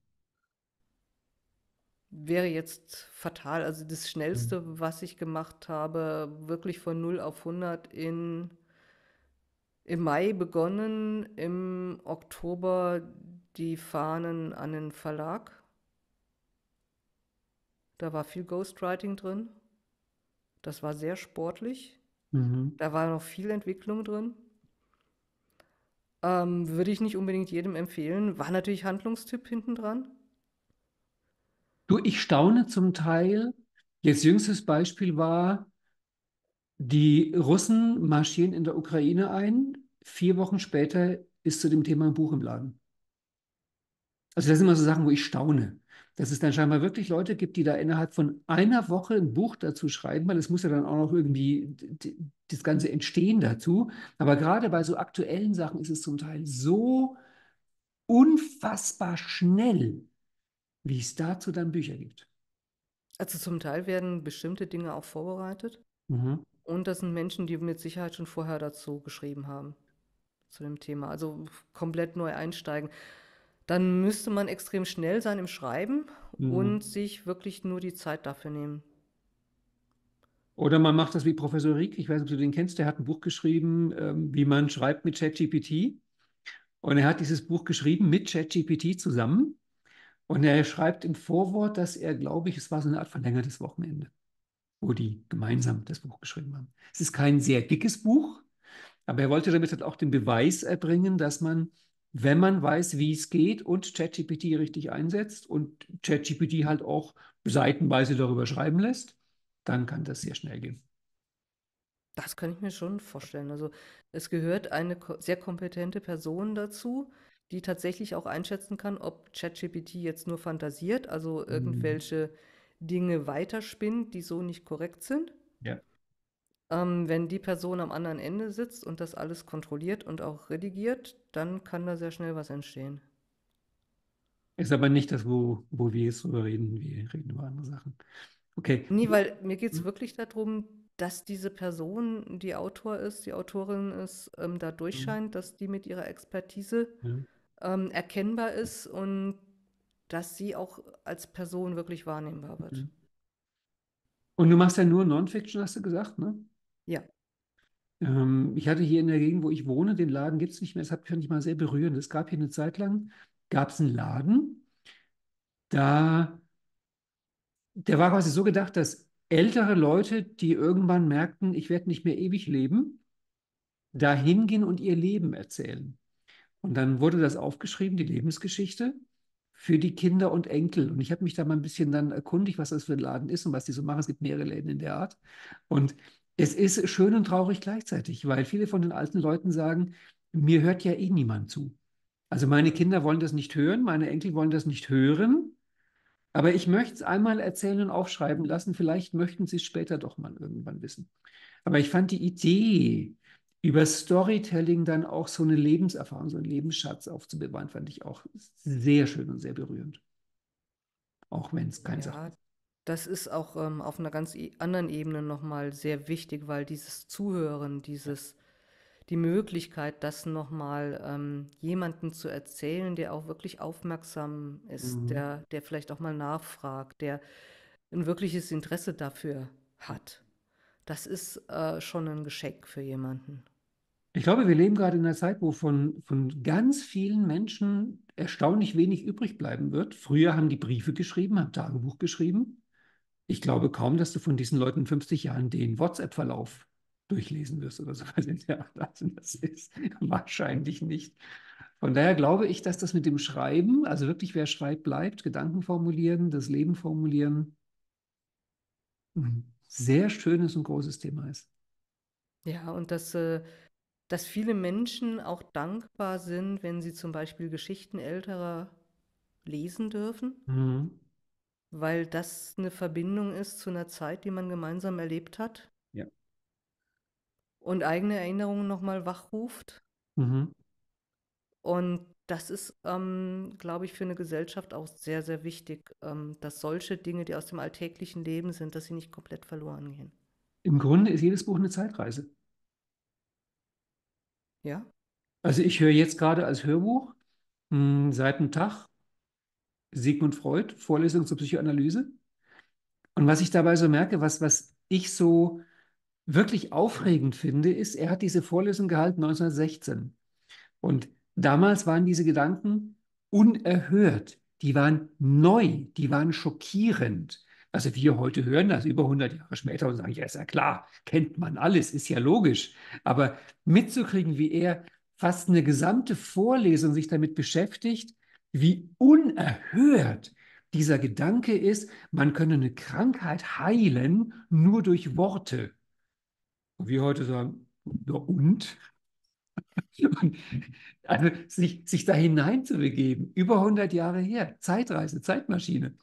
wäre jetzt fatal. Also das Schnellste, mhm. was ich gemacht habe, wirklich von 0 auf 100 in, im Mai begonnen, im Oktober die Fahnen an den Verlag. Da war viel Ghostwriting drin. Das war sehr sportlich. Mhm. Da war noch viel Entwicklung drin. Ähm, würde ich nicht unbedingt jedem empfehlen. War natürlich Handlungstipp hinten dran. Du, ich staune zum Teil. Jetzt jüngstes Beispiel war, die Russen marschieren in der Ukraine ein. Vier Wochen später ist zu dem Thema ein Buch im Laden. Also das sind immer so Sachen, wo ich staune, dass es dann scheinbar wirklich Leute gibt, die da innerhalb von einer Woche ein Buch dazu schreiben, weil es muss ja dann auch noch irgendwie das ganze Entstehen dazu. Aber gerade bei so aktuellen Sachen ist es zum Teil so unfassbar schnell, wie es dazu dann Bücher gibt. Also zum Teil werden bestimmte Dinge auch vorbereitet. Mhm. Und das sind Menschen, die mit Sicherheit schon vorher dazu geschrieben haben, zu dem Thema. Also komplett neu einsteigen. Dann müsste man extrem schnell sein im Schreiben mhm. und sich wirklich nur die Zeit dafür nehmen. Oder man macht das wie Professor Rieck, ich weiß nicht, ob du den kennst, der hat ein Buch geschrieben, ähm, wie man schreibt mit ChatGPT. Und er hat dieses Buch geschrieben mit ChatGPT zusammen. Und er schreibt im Vorwort, dass er, glaube ich, es war so eine Art verlängertes Wochenende, wo die gemeinsam das Buch geschrieben haben. Es ist kein sehr dickes Buch, aber er wollte damit halt auch den Beweis erbringen, dass man, wenn man weiß, wie es geht und ChatGPT richtig einsetzt und ChatGPT halt auch seitenweise darüber schreiben lässt, dann kann das sehr schnell gehen. Das kann ich mir schon vorstellen. Also es gehört eine sehr kompetente Person dazu, die tatsächlich auch einschätzen kann, ob ChatGPT jetzt nur fantasiert, also mhm. irgendwelche Dinge weiterspinnt, die so nicht korrekt sind. Ja. Ähm, wenn die Person am anderen Ende sitzt und das alles kontrolliert und auch redigiert, dann kann da sehr schnell was entstehen. Ist aber nicht das, wo, wo wir jetzt drüber reden. Wir reden über andere Sachen. Okay. Nee, weil mir geht es hm. wirklich darum, dass diese Person, die Autor ist, die Autorin ist, ähm, da mhm. durchscheint, hm. dass die mit ihrer Expertise hm ähm, erkennbar ist und dass sie auch als Person wirklich wahrnehmbar wird. Mhm. Und du machst ja nur Non-Fiction, hast du gesagt, ne? Ja. Ähm, ich hatte hier in der Gegend, wo ich wohne, den Laden gibt es nicht mehr. Das fand ich mal sehr berührend. Es gab hier eine Zeit lang, gab es einen Laden, da, der war quasi so gedacht, dass ältere Leute, die irgendwann merkten, ich werde nicht mehr ewig leben, da hingehen und ihr Leben erzählen. Und dann wurde das aufgeschrieben, die Lebensgeschichte für die Kinder und Enkel. Und ich habe mich da mal ein bisschen dann erkundigt, was das für ein Laden ist und was die so machen. Es gibt mehrere Läden in der Art. Und es ist schön und traurig gleichzeitig, weil viele von den alten Leuten sagen, mir hört ja eh niemand zu. Also meine Kinder wollen das nicht hören, meine Enkel wollen das nicht hören. Aber ich möchte es einmal erzählen und aufschreiben lassen. Vielleicht möchten sie es später doch mal irgendwann wissen. Aber ich fand die Idee, über Storytelling dann auch so eine Lebenserfahrung, so einen Lebensschatz aufzubewahren, fand ich auch sehr schön und sehr berührend. Auch wenn es kein ja, Sache ist. Das ist auch ähm, auf einer ganz anderen Ebene nochmal sehr wichtig, weil dieses Zuhören, dieses, die Möglichkeit, das nochmal ähm, jemanden zu erzählen, der auch wirklich aufmerksam ist, mhm. der, der vielleicht auch mal nachfragt, der ein wirkliches Interesse dafür hat. Das ist äh, schon ein Geschenk für jemanden. Ich glaube, wir leben gerade in einer Zeit, wo von, von ganz vielen Menschen erstaunlich wenig übrig bleiben wird. Früher haben die Briefe geschrieben, haben Tagebuch geschrieben. Ich glaube kaum, dass du von diesen Leuten in 50 Jahren den WhatsApp-Verlauf durchlesen wirst oder sowas in der Art. Das ist wahrscheinlich nicht. Von daher glaube ich, dass das mit dem Schreiben, also wirklich wer schreibt, bleibt, Gedanken formulieren, das Leben formulieren, ein sehr schönes und großes Thema ist. Ja, und das. Äh dass viele Menschen auch dankbar sind, wenn sie zum Beispiel Geschichten älterer lesen dürfen, Mhm. weil das eine Verbindung ist zu einer Zeit, die man gemeinsam erlebt hat Ja. und eigene Erinnerungen nochmal wachruft. Mhm. Und das ist, ähm, glaube ich, für eine Gesellschaft auch sehr, sehr wichtig, ähm, dass solche Dinge, die aus dem alltäglichen Leben sind, dass sie nicht komplett verloren gehen. Im Grunde ist jedes Buch eine Zeitreise. Ja? Also ich höre jetzt gerade als Hörbuch mh, hm, seit einem Tag Sigmund Freud, Vorlesung zur Psychoanalyse. Und was ich dabei so merke, was, was ich so wirklich aufregend finde, ist, er hat diese Vorlesung gehalten 1916. Und damals waren diese Gedanken unerhört, die waren neu, die waren schockierend. Also wir heute hören, das über 100 Jahre später, und sagen, ja, ist ja klar, kennt man alles, ist ja logisch. Aber mitzukriegen, wie er fast eine gesamte Vorlesung sich damit beschäftigt, wie unerhört dieser Gedanke ist, man könne eine Krankheit heilen nur durch Worte. Und wir heute sagen, ja und? und also sich, sich da hineinzubegeben, über 100 Jahre her, Zeitreise, Zeitmaschine.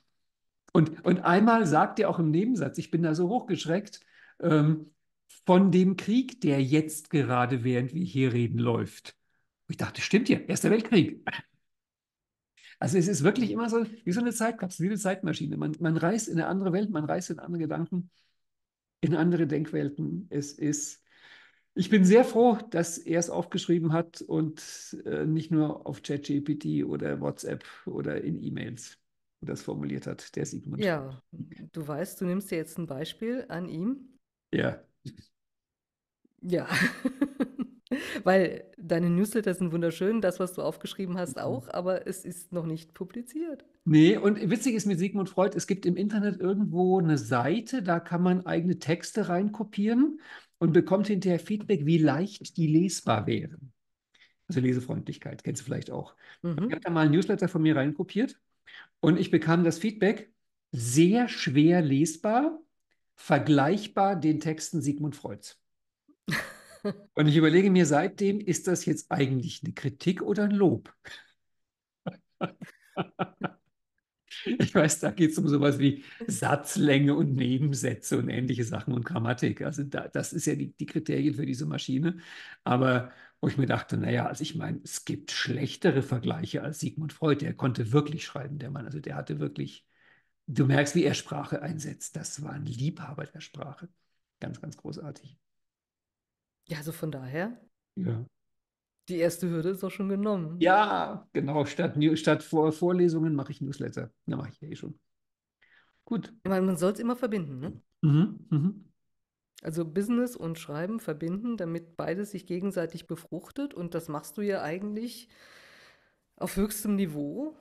Und, und einmal sagt er auch im Nebensatz, ich bin da so hochgeschreckt, ähm, von dem Krieg, der jetzt gerade, während wir hier reden, läuft. Und ich dachte, stimmt ja, Erster Weltkrieg. Also es ist wirklich immer so, wie so eine Zeitkapsel, wie eine Zeitmaschine. Man, man reist in eine andere Welt, man reist in andere Gedanken, in andere Denkwelten. Es ist, ich bin sehr froh, dass er es aufgeschrieben hat und äh, nicht nur auf ChatGPT oder WhatsApp oder in E-Mails das formuliert hat, der Sigmund. Ja, mhm. du weißt, du nimmst dir jetzt ein Beispiel an ihm. Ja. Ja. Weil deine Newsletter sind wunderschön, das, was du aufgeschrieben hast, mhm. auch, aber es ist noch nicht publiziert. Nee, und witzig ist mit Sigmund Freud, es gibt im Internet irgendwo eine Seite, da kann man eigene Texte reinkopieren und bekommt hinterher Feedback, wie leicht die lesbar wären. Also Lesefreundlichkeit, kennst du vielleicht auch. Mhm. Ich habe da mal ein Newsletter von mir reinkopiert und ich bekam das Feedback, sehr schwer lesbar, vergleichbar den Texten Sigmund Freuds. Und ich überlege mir seitdem, ist das jetzt eigentlich eine Kritik oder ein Lob? Ich weiß, da geht es um sowas wie Satzlänge und Nebensätze und ähnliche Sachen und Grammatik. Also da, das ist ja die, die Kriterien für diese Maschine. Aber wo ich mir dachte, naja, also ich meine, es gibt schlechtere Vergleiche als Sigmund Freud. Der konnte wirklich schreiben, der Mann. Also der hatte wirklich, du merkst, wie er Sprache einsetzt. Das war ein Liebhaber der Sprache. Ganz, ganz großartig. Ja, also von daher. Ja. Die erste Hürde ist auch schon genommen. Ja, genau. Statt, statt Vor Vorlesungen mache ich Newsletter. Da mache ich ja eh schon. Gut. Ich meine, man soll es immer verbinden, ne? Mhm, mhm. Also Business und Schreiben verbinden, damit beides sich gegenseitig befruchtet. Und das machst du ja eigentlich auf höchstem Niveau.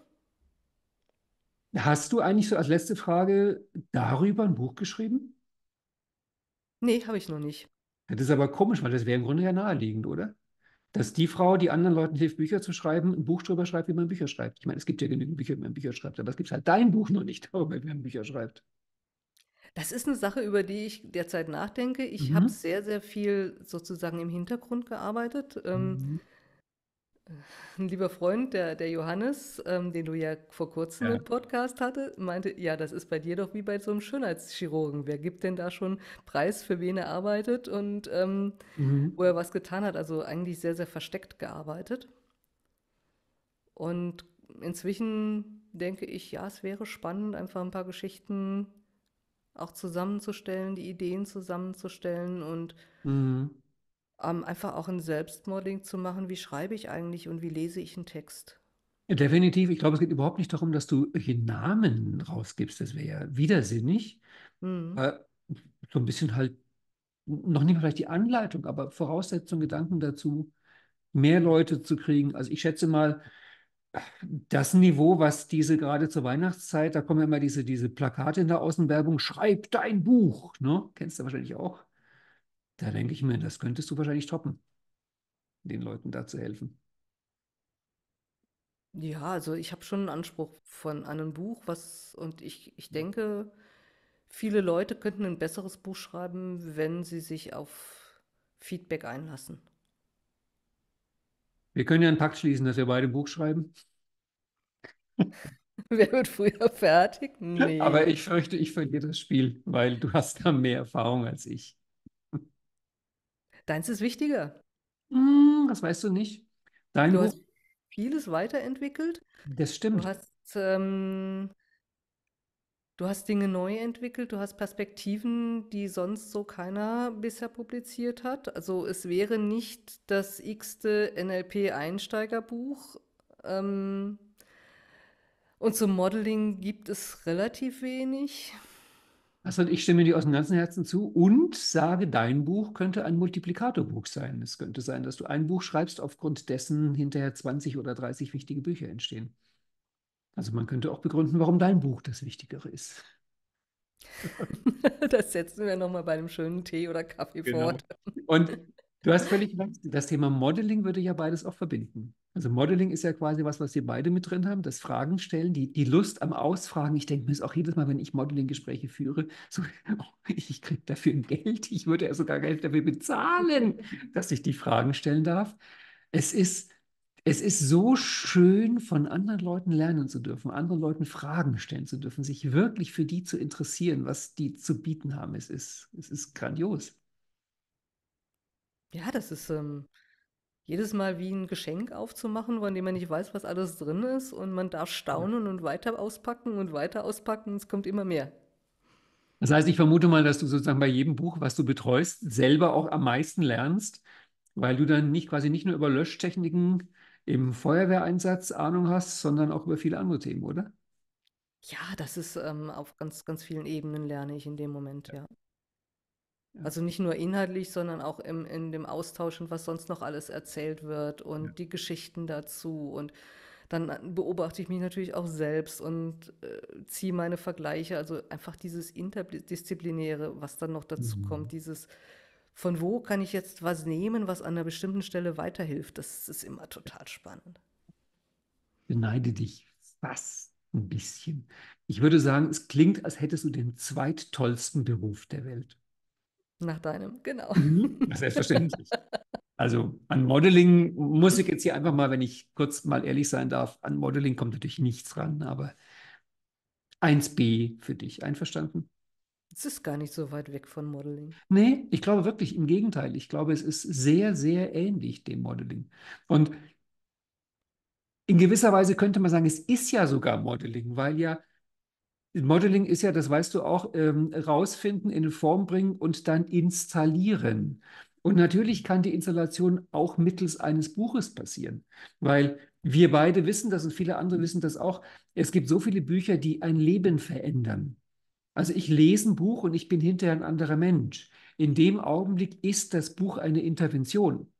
Hast du eigentlich so als letzte Frage darüber ein Buch geschrieben? Nee, habe ich noch nicht. Das ist aber komisch, weil das wäre im Grunde ja naheliegend, oder? Dass die Frau, die anderen Leuten hilft, Bücher zu schreiben, ein Buch darüber schreibt, wie man Bücher schreibt. Ich meine, es gibt ja genügend Bücher, wie man Bücher schreibt, aber es gibt halt dein Buch noch nicht darüber, wie man Bücher schreibt. Das ist eine Sache, über die ich derzeit nachdenke. Ich mhm. habe sehr, sehr viel sozusagen im Hintergrund gearbeitet. Ähm, Mhm. 'n lieber Freund, der der Johannes, ähm, den du ja vor Kurzem Ja. im Podcast hatte, meinte: „Ja, das ist bei dir doch wie bei so einem Schönheitschirurgen. Wer gibt denn da schon Preis, für wen er arbeitet und, ähm, Mhm. wo er was getan hat?“ Also, eigentlich sehr, sehr versteckt gearbeitet. Und inzwischen denke ich, ja, es wäre spannend, einfach ein paar Geschichten auch zusammenzustellen, die Ideen zusammenzustellen und mhm. ähm, einfach auch ein Selbstmodeling zu machen, wie schreibe ich eigentlich und wie lese ich einen Text. Definitiv. Ich glaube, es geht überhaupt nicht darum, dass du hier Namen rausgibst. Das wäre ja widersinnig. Mhm. Äh, so ein bisschen halt, noch nicht mal vielleicht die Anleitung, aber Voraussetzungen, Gedanken dazu, mehr Leute zu kriegen. Also ich schätze mal, das Niveau, was diese gerade zur Weihnachtszeit, da kommen ja immer diese, diese Plakate in der Außenwerbung, schreib dein Buch, ne? Kennst du wahrscheinlich auch. Da denke ich mir, das könntest du wahrscheinlich toppen, den Leuten da zu helfen. Ja, also ich habe schon einen Anspruch von an ein Buch, was und ich, ich hm. denke, viele Leute könnten ein besseres Buch schreiben, wenn sie sich auf Feedback einlassen. Wir können ja einen Pakt schließen, dass wir beide ein Buch schreiben. Wer wird früher fertig? Nee. Aber ich fürchte, ich verliere das Spiel, weil du hast da mehr Erfahrung als ich. Deins ist wichtiger. Hm, das weißt du nicht. Dein du Buch, hast vieles weiterentwickelt. Das stimmt. Du hast ähm, Du hast Dinge neu entwickelt, du hast Perspektiven, die sonst so keiner bisher publiziert hat. Also es wäre nicht das x-te NLP-Einsteigerbuch. Ähm, und zum Modeling gibt es relativ wenig. Also ich stimme dir aus dem ganzen Herzen zu und sage, dein Buch könnte ein Multiplikatorbuch sein. Es könnte sein, dass du ein Buch schreibst, aufgrund dessen hinterher 20 oder 30 wichtige Bücher entstehen. Also man könnte auch begründen, warum dein Buch das Wichtigere ist. Das setzen wir nochmal bei einem schönen Tee oder Kaffee genau. fort. Und du hast völlig recht, das Thema Modeling würde ja beides auch verbinden. Also Modeling ist ja quasi was, was wir beide mit drin haben, das Fragen stellen, die, die Lust am Ausfragen. Ich denke mir das auch jedes Mal, wenn ich Modeling-Gespräche führe, so, oh, ich kriege dafür ein Geld, ich würde ja sogar Geld dafür bezahlen, dass ich die Fragen stellen darf. Es ist es ist so schön, von anderen Leuten lernen zu dürfen, anderen Leuten Fragen stellen zu dürfen, sich wirklich für die zu interessieren, was die zu bieten haben. Es ist, es ist grandios. Ja, das ist ähm, jedes Mal wie ein Geschenk aufzumachen, von dem man nicht weiß, was alles drin ist. Und man darf staunen und weiter auspacken und weiter auspacken. Es kommt immer mehr. Das heißt, ich vermute mal, dass du sozusagen bei jedem Buch, was du betreust, selber auch am meisten lernst, weil du dann nicht quasi nicht nur über Löschtechniken im Feuerwehreinsatz Ahnung hast, sondern auch über viele andere Themen, oder? Ja, das ist ähm, auf ganz, ganz vielen Ebenen lerne ich in dem Moment, ja. Ja. Also nicht nur inhaltlich, sondern auch im, in dem Austausch und was sonst noch alles erzählt wird und ja. die Geschichten dazu. Und dann beobachte ich mich natürlich auch selbst und äh, ziehe meine Vergleiche. Also einfach dieses Interdisziplinäre, was dann noch dazu mhm. kommt, dieses von wo kann ich jetzt was nehmen, was an einer bestimmten Stelle weiterhilft. Das ist immer total spannend. beneide dich fast ein bisschen. Ich würde sagen, es klingt, als hättest du den zweittollsten Beruf der Welt. Nach deinem, genau. Mhm. Selbstverständlich. Also an Modeling muss ich jetzt hier einfach mal, wenn ich kurz mal ehrlich sein darf, an Modeling kommt natürlich nichts ran, aber 1b für dich, einverstanden? Es ist gar nicht so weit weg von Modeling. Nee, ich glaube wirklich, im Gegenteil. Ich glaube, es ist sehr, sehr ähnlich dem Modeling. Und in gewisser Weise könnte man sagen, es ist ja sogar Modeling, weil ja Modeling ist ja, das weißt du auch, ähm, rausfinden, in Form bringen und dann installieren. Und natürlich kann die Installation auch mittels eines Buches passieren, weil wir beide wissen das und viele andere wissen das auch. Es gibt so viele Bücher, die ein Leben verändern. Also ich lese ein Buch und ich bin hinterher ein anderer Mensch. In dem Augenblick ist das Buch eine Intervention.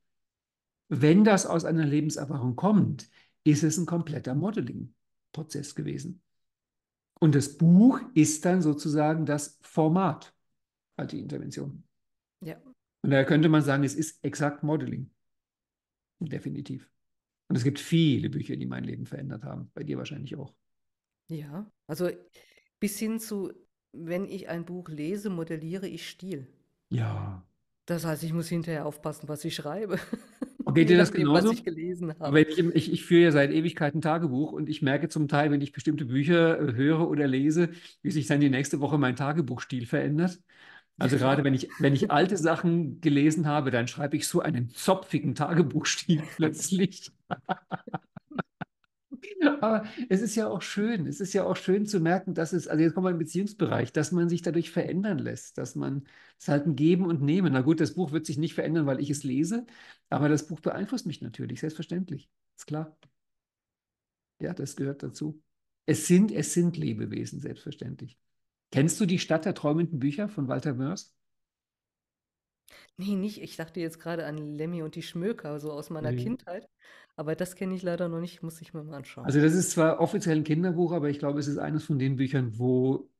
Wenn das aus einer Lebenserfahrung kommt, ist es ein kompletter Modeling-Prozess gewesen. Und das Buch ist dann sozusagen das Format, halt die Intervention. Ja. Und daher könnte man sagen, es ist exakt Modeling. Definitiv. Und es gibt viele Bücher, die mein Leben verändert haben. Bei dir wahrscheinlich auch. Ja, also bis hin zu wenn ich ein Buch lese, modelliere ich Stil. Ja. Das heißt, ich muss hinterher aufpassen, was ich schreibe. Und geht dir das genauso? Was ich gelesen habe. Ich, ich, ich, führe ja seit Ewigkeiten Tagebuch und ich merke zum Teil, wenn ich bestimmte Bücher äh, höre oder lese, wie sich dann die nächste Woche mein Tagebuchstil verändert. Also gerade wenn ich, wenn ich alte Sachen gelesen habe, dann schreibe ich so einen zopfigen Tagebuchstil plötzlich. Aber es ist ja auch schön, es ist ja auch schön zu merken, dass es, also jetzt kommen wir im Beziehungsbereich, dass man sich dadurch verändern lässt, dass man es halt ein Geben und Nehmen. Na gut, das Buch wird sich nicht verändern, weil ich es lese, aber das Buch beeinflusst mich natürlich, selbstverständlich, ist klar. Ja, das gehört dazu. Es sind, es sind Lebewesen, selbstverständlich. Kennst du die Stadt der träumenden Bücher von Walter Mörs? Nee, nicht. Ich dachte jetzt gerade an Lemmy und die Schmöker, so aus meiner Ne. Kindheit, aber das kenne ich leider noch nicht, muss ich mir mal anschauen. Also, das ist zwar offiziell ein Kinderbuch, aber ich glaube, es ist eines von den Büchern, wo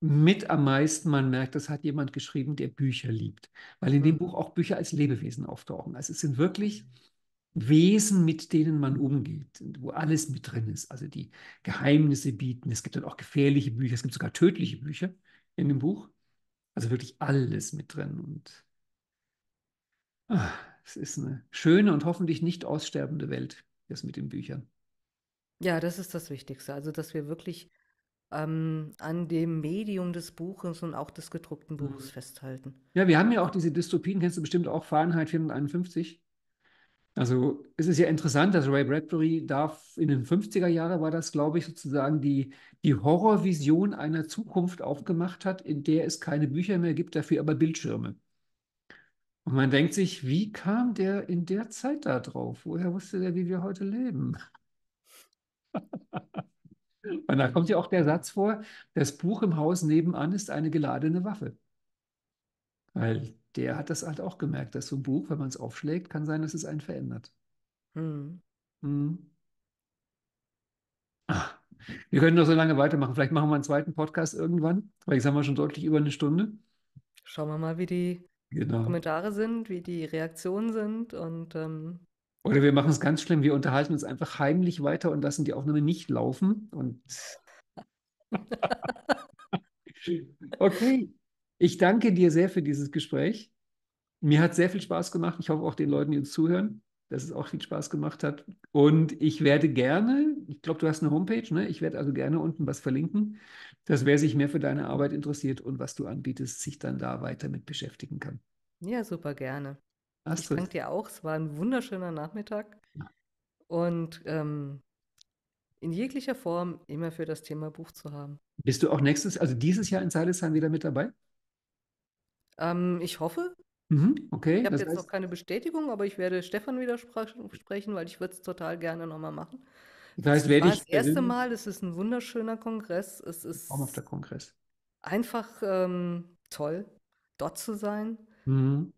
mit am meisten man merkt, das hat jemand geschrieben, der Bücher liebt, weil in dem mhm. Buch auch Bücher als Lebewesen auftauchen. Also, es sind wirklich Wesen, mit denen man umgeht, wo alles mit drin ist. Also, die Geheimnisse bieten. Es gibt dann auch gefährliche Bücher, es gibt sogar tödliche Bücher in dem Buch. Also, wirklich alles mit drin und es ist eine schöne und hoffentlich nicht aussterbende Welt, das mit den Büchern. Ja, das ist das Wichtigste. Also, dass wir wirklich ähm, an dem Medium des Buches und auch des gedruckten mhm. Buches mhm. festhalten. Ja, wir haben ja auch diese Dystopien, kennst du bestimmt auch, Fahrenheit 451. Also es ist ja interessant, dass Ray Bradbury darf, in den 50er Jahren war das, glaube ich, sozusagen die, die Horrorvision einer Zukunft aufgemacht hat, in der es keine Bücher mehr gibt, dafür aber Bildschirme. Und man denkt sich, wie kam der in der Zeit da drauf? Woher wusste der, wie wir heute leben? Und da kommt ja auch der Satz vor, das Buch im Haus nebenan ist eine geladene Waffe. Weil der hat das halt auch gemerkt, dass so ein Buch, wenn man es aufschlägt, kann sein, dass es einen verändert. Hm. Hm. Ach, wir können noch so lange weitermachen. Vielleicht machen wir einen zweiten Podcast irgendwann. Weil ich haben wir schon deutlich über eine Stunde. Schauen wir mal, wie die Genau. Kommentare sind, wie die Reaktionen sind und ähm, Oder wir machen es ganz schlimm, wir unterhalten uns einfach heimlich weiter und lassen die Aufnahme nicht laufen. Und okay. Ich danke dir sehr für dieses Gespräch. Mir hat sehr viel Spaß gemacht. Ich hoffe auch den Leuten, die uns zuhören, dass es auch viel Spaß gemacht hat. Und ich werde gerne, ich glaube, du hast eine Homepage, ne? Ich werde also gerne unten was verlinken dass wer sich mehr für deine Arbeit interessiert und was du anbietest, sich dann da weiter mit beschäftigen kann. Ja, super gerne. Astrid. Ich danke dir auch. Es war ein wunderschöner Nachmittag. Und ähm, in jeglicher Form immer für das Thema Buch zu haben. Bist du auch nächstes, also dieses Jahr in Seilesheim wieder mit dabei? Ähm, ich hoffe. Mhm, okay. Ich habe jetzt heißt... noch keine Bestätigung, aber ich werde Stefan wieder sprechen, weil ich würde es total gerne nochmal machen. Das heißt, wer war dich das erste Mal, es ist ein wunderschöner Kongress. Es ist Warum auf der Kongress? einfach ähm, toll, dort zu sein mhm.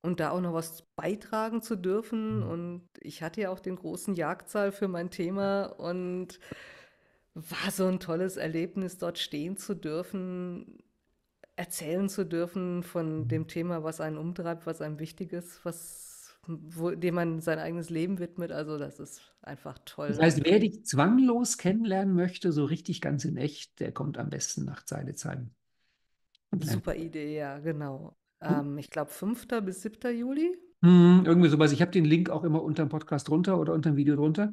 und da auch noch was beitragen zu dürfen. Mhm. Und ich hatte ja auch den großen Jagdsaal für mein Thema und war so ein tolles Erlebnis, dort stehen zu dürfen, erzählen zu dürfen von mhm. dem Thema, was einen umtreibt, was einem wichtig ist, was wo, dem man sein eigenes Leben widmet. Also das ist einfach toll. Das heißt, wer dich zwanglos kennenlernen möchte, so richtig ganz in echt, der kommt am besten nach Zeilezheim. Super Idee, ja, genau. Hm. Ähm, ich glaube, 5. bis 7. Juli. Hm, irgendwie sowas. Ich habe den Link auch immer unter dem Podcast drunter oder unter dem Video drunter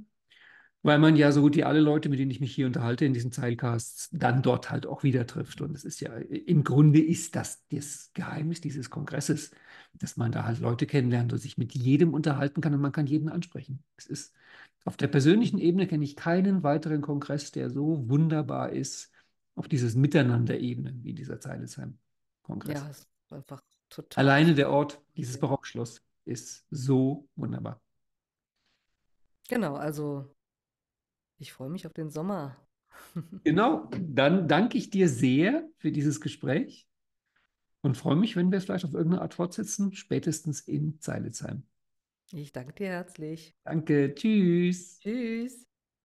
weil man ja so gut wie alle Leute, mit denen ich mich hier unterhalte in diesen Zeilcasts, dann dort halt auch wieder trifft. Und es ist ja, im Grunde ist das das Geheimnis dieses Kongresses, dass man da halt Leute kennenlernt und sich mit jedem unterhalten kann und man kann jeden ansprechen. Es ist auf der persönlichen Ebene kenne ich keinen weiteren Kongress, der so wunderbar ist auf dieses Miteinander-Ebene wie dieser Zeilesheim-Kongress. Ja, ist einfach total. Alleine der Ort, dieses Barockschloss, ist so wunderbar. Genau, also ich freue mich auf den Sommer. genau, dann danke ich dir sehr für dieses Gespräch und freue mich, wenn wir es vielleicht auf irgendeine Art fortsetzen, spätestens in Zeilitzheim. Ich danke dir herzlich. Danke, tschüss. Tschüss.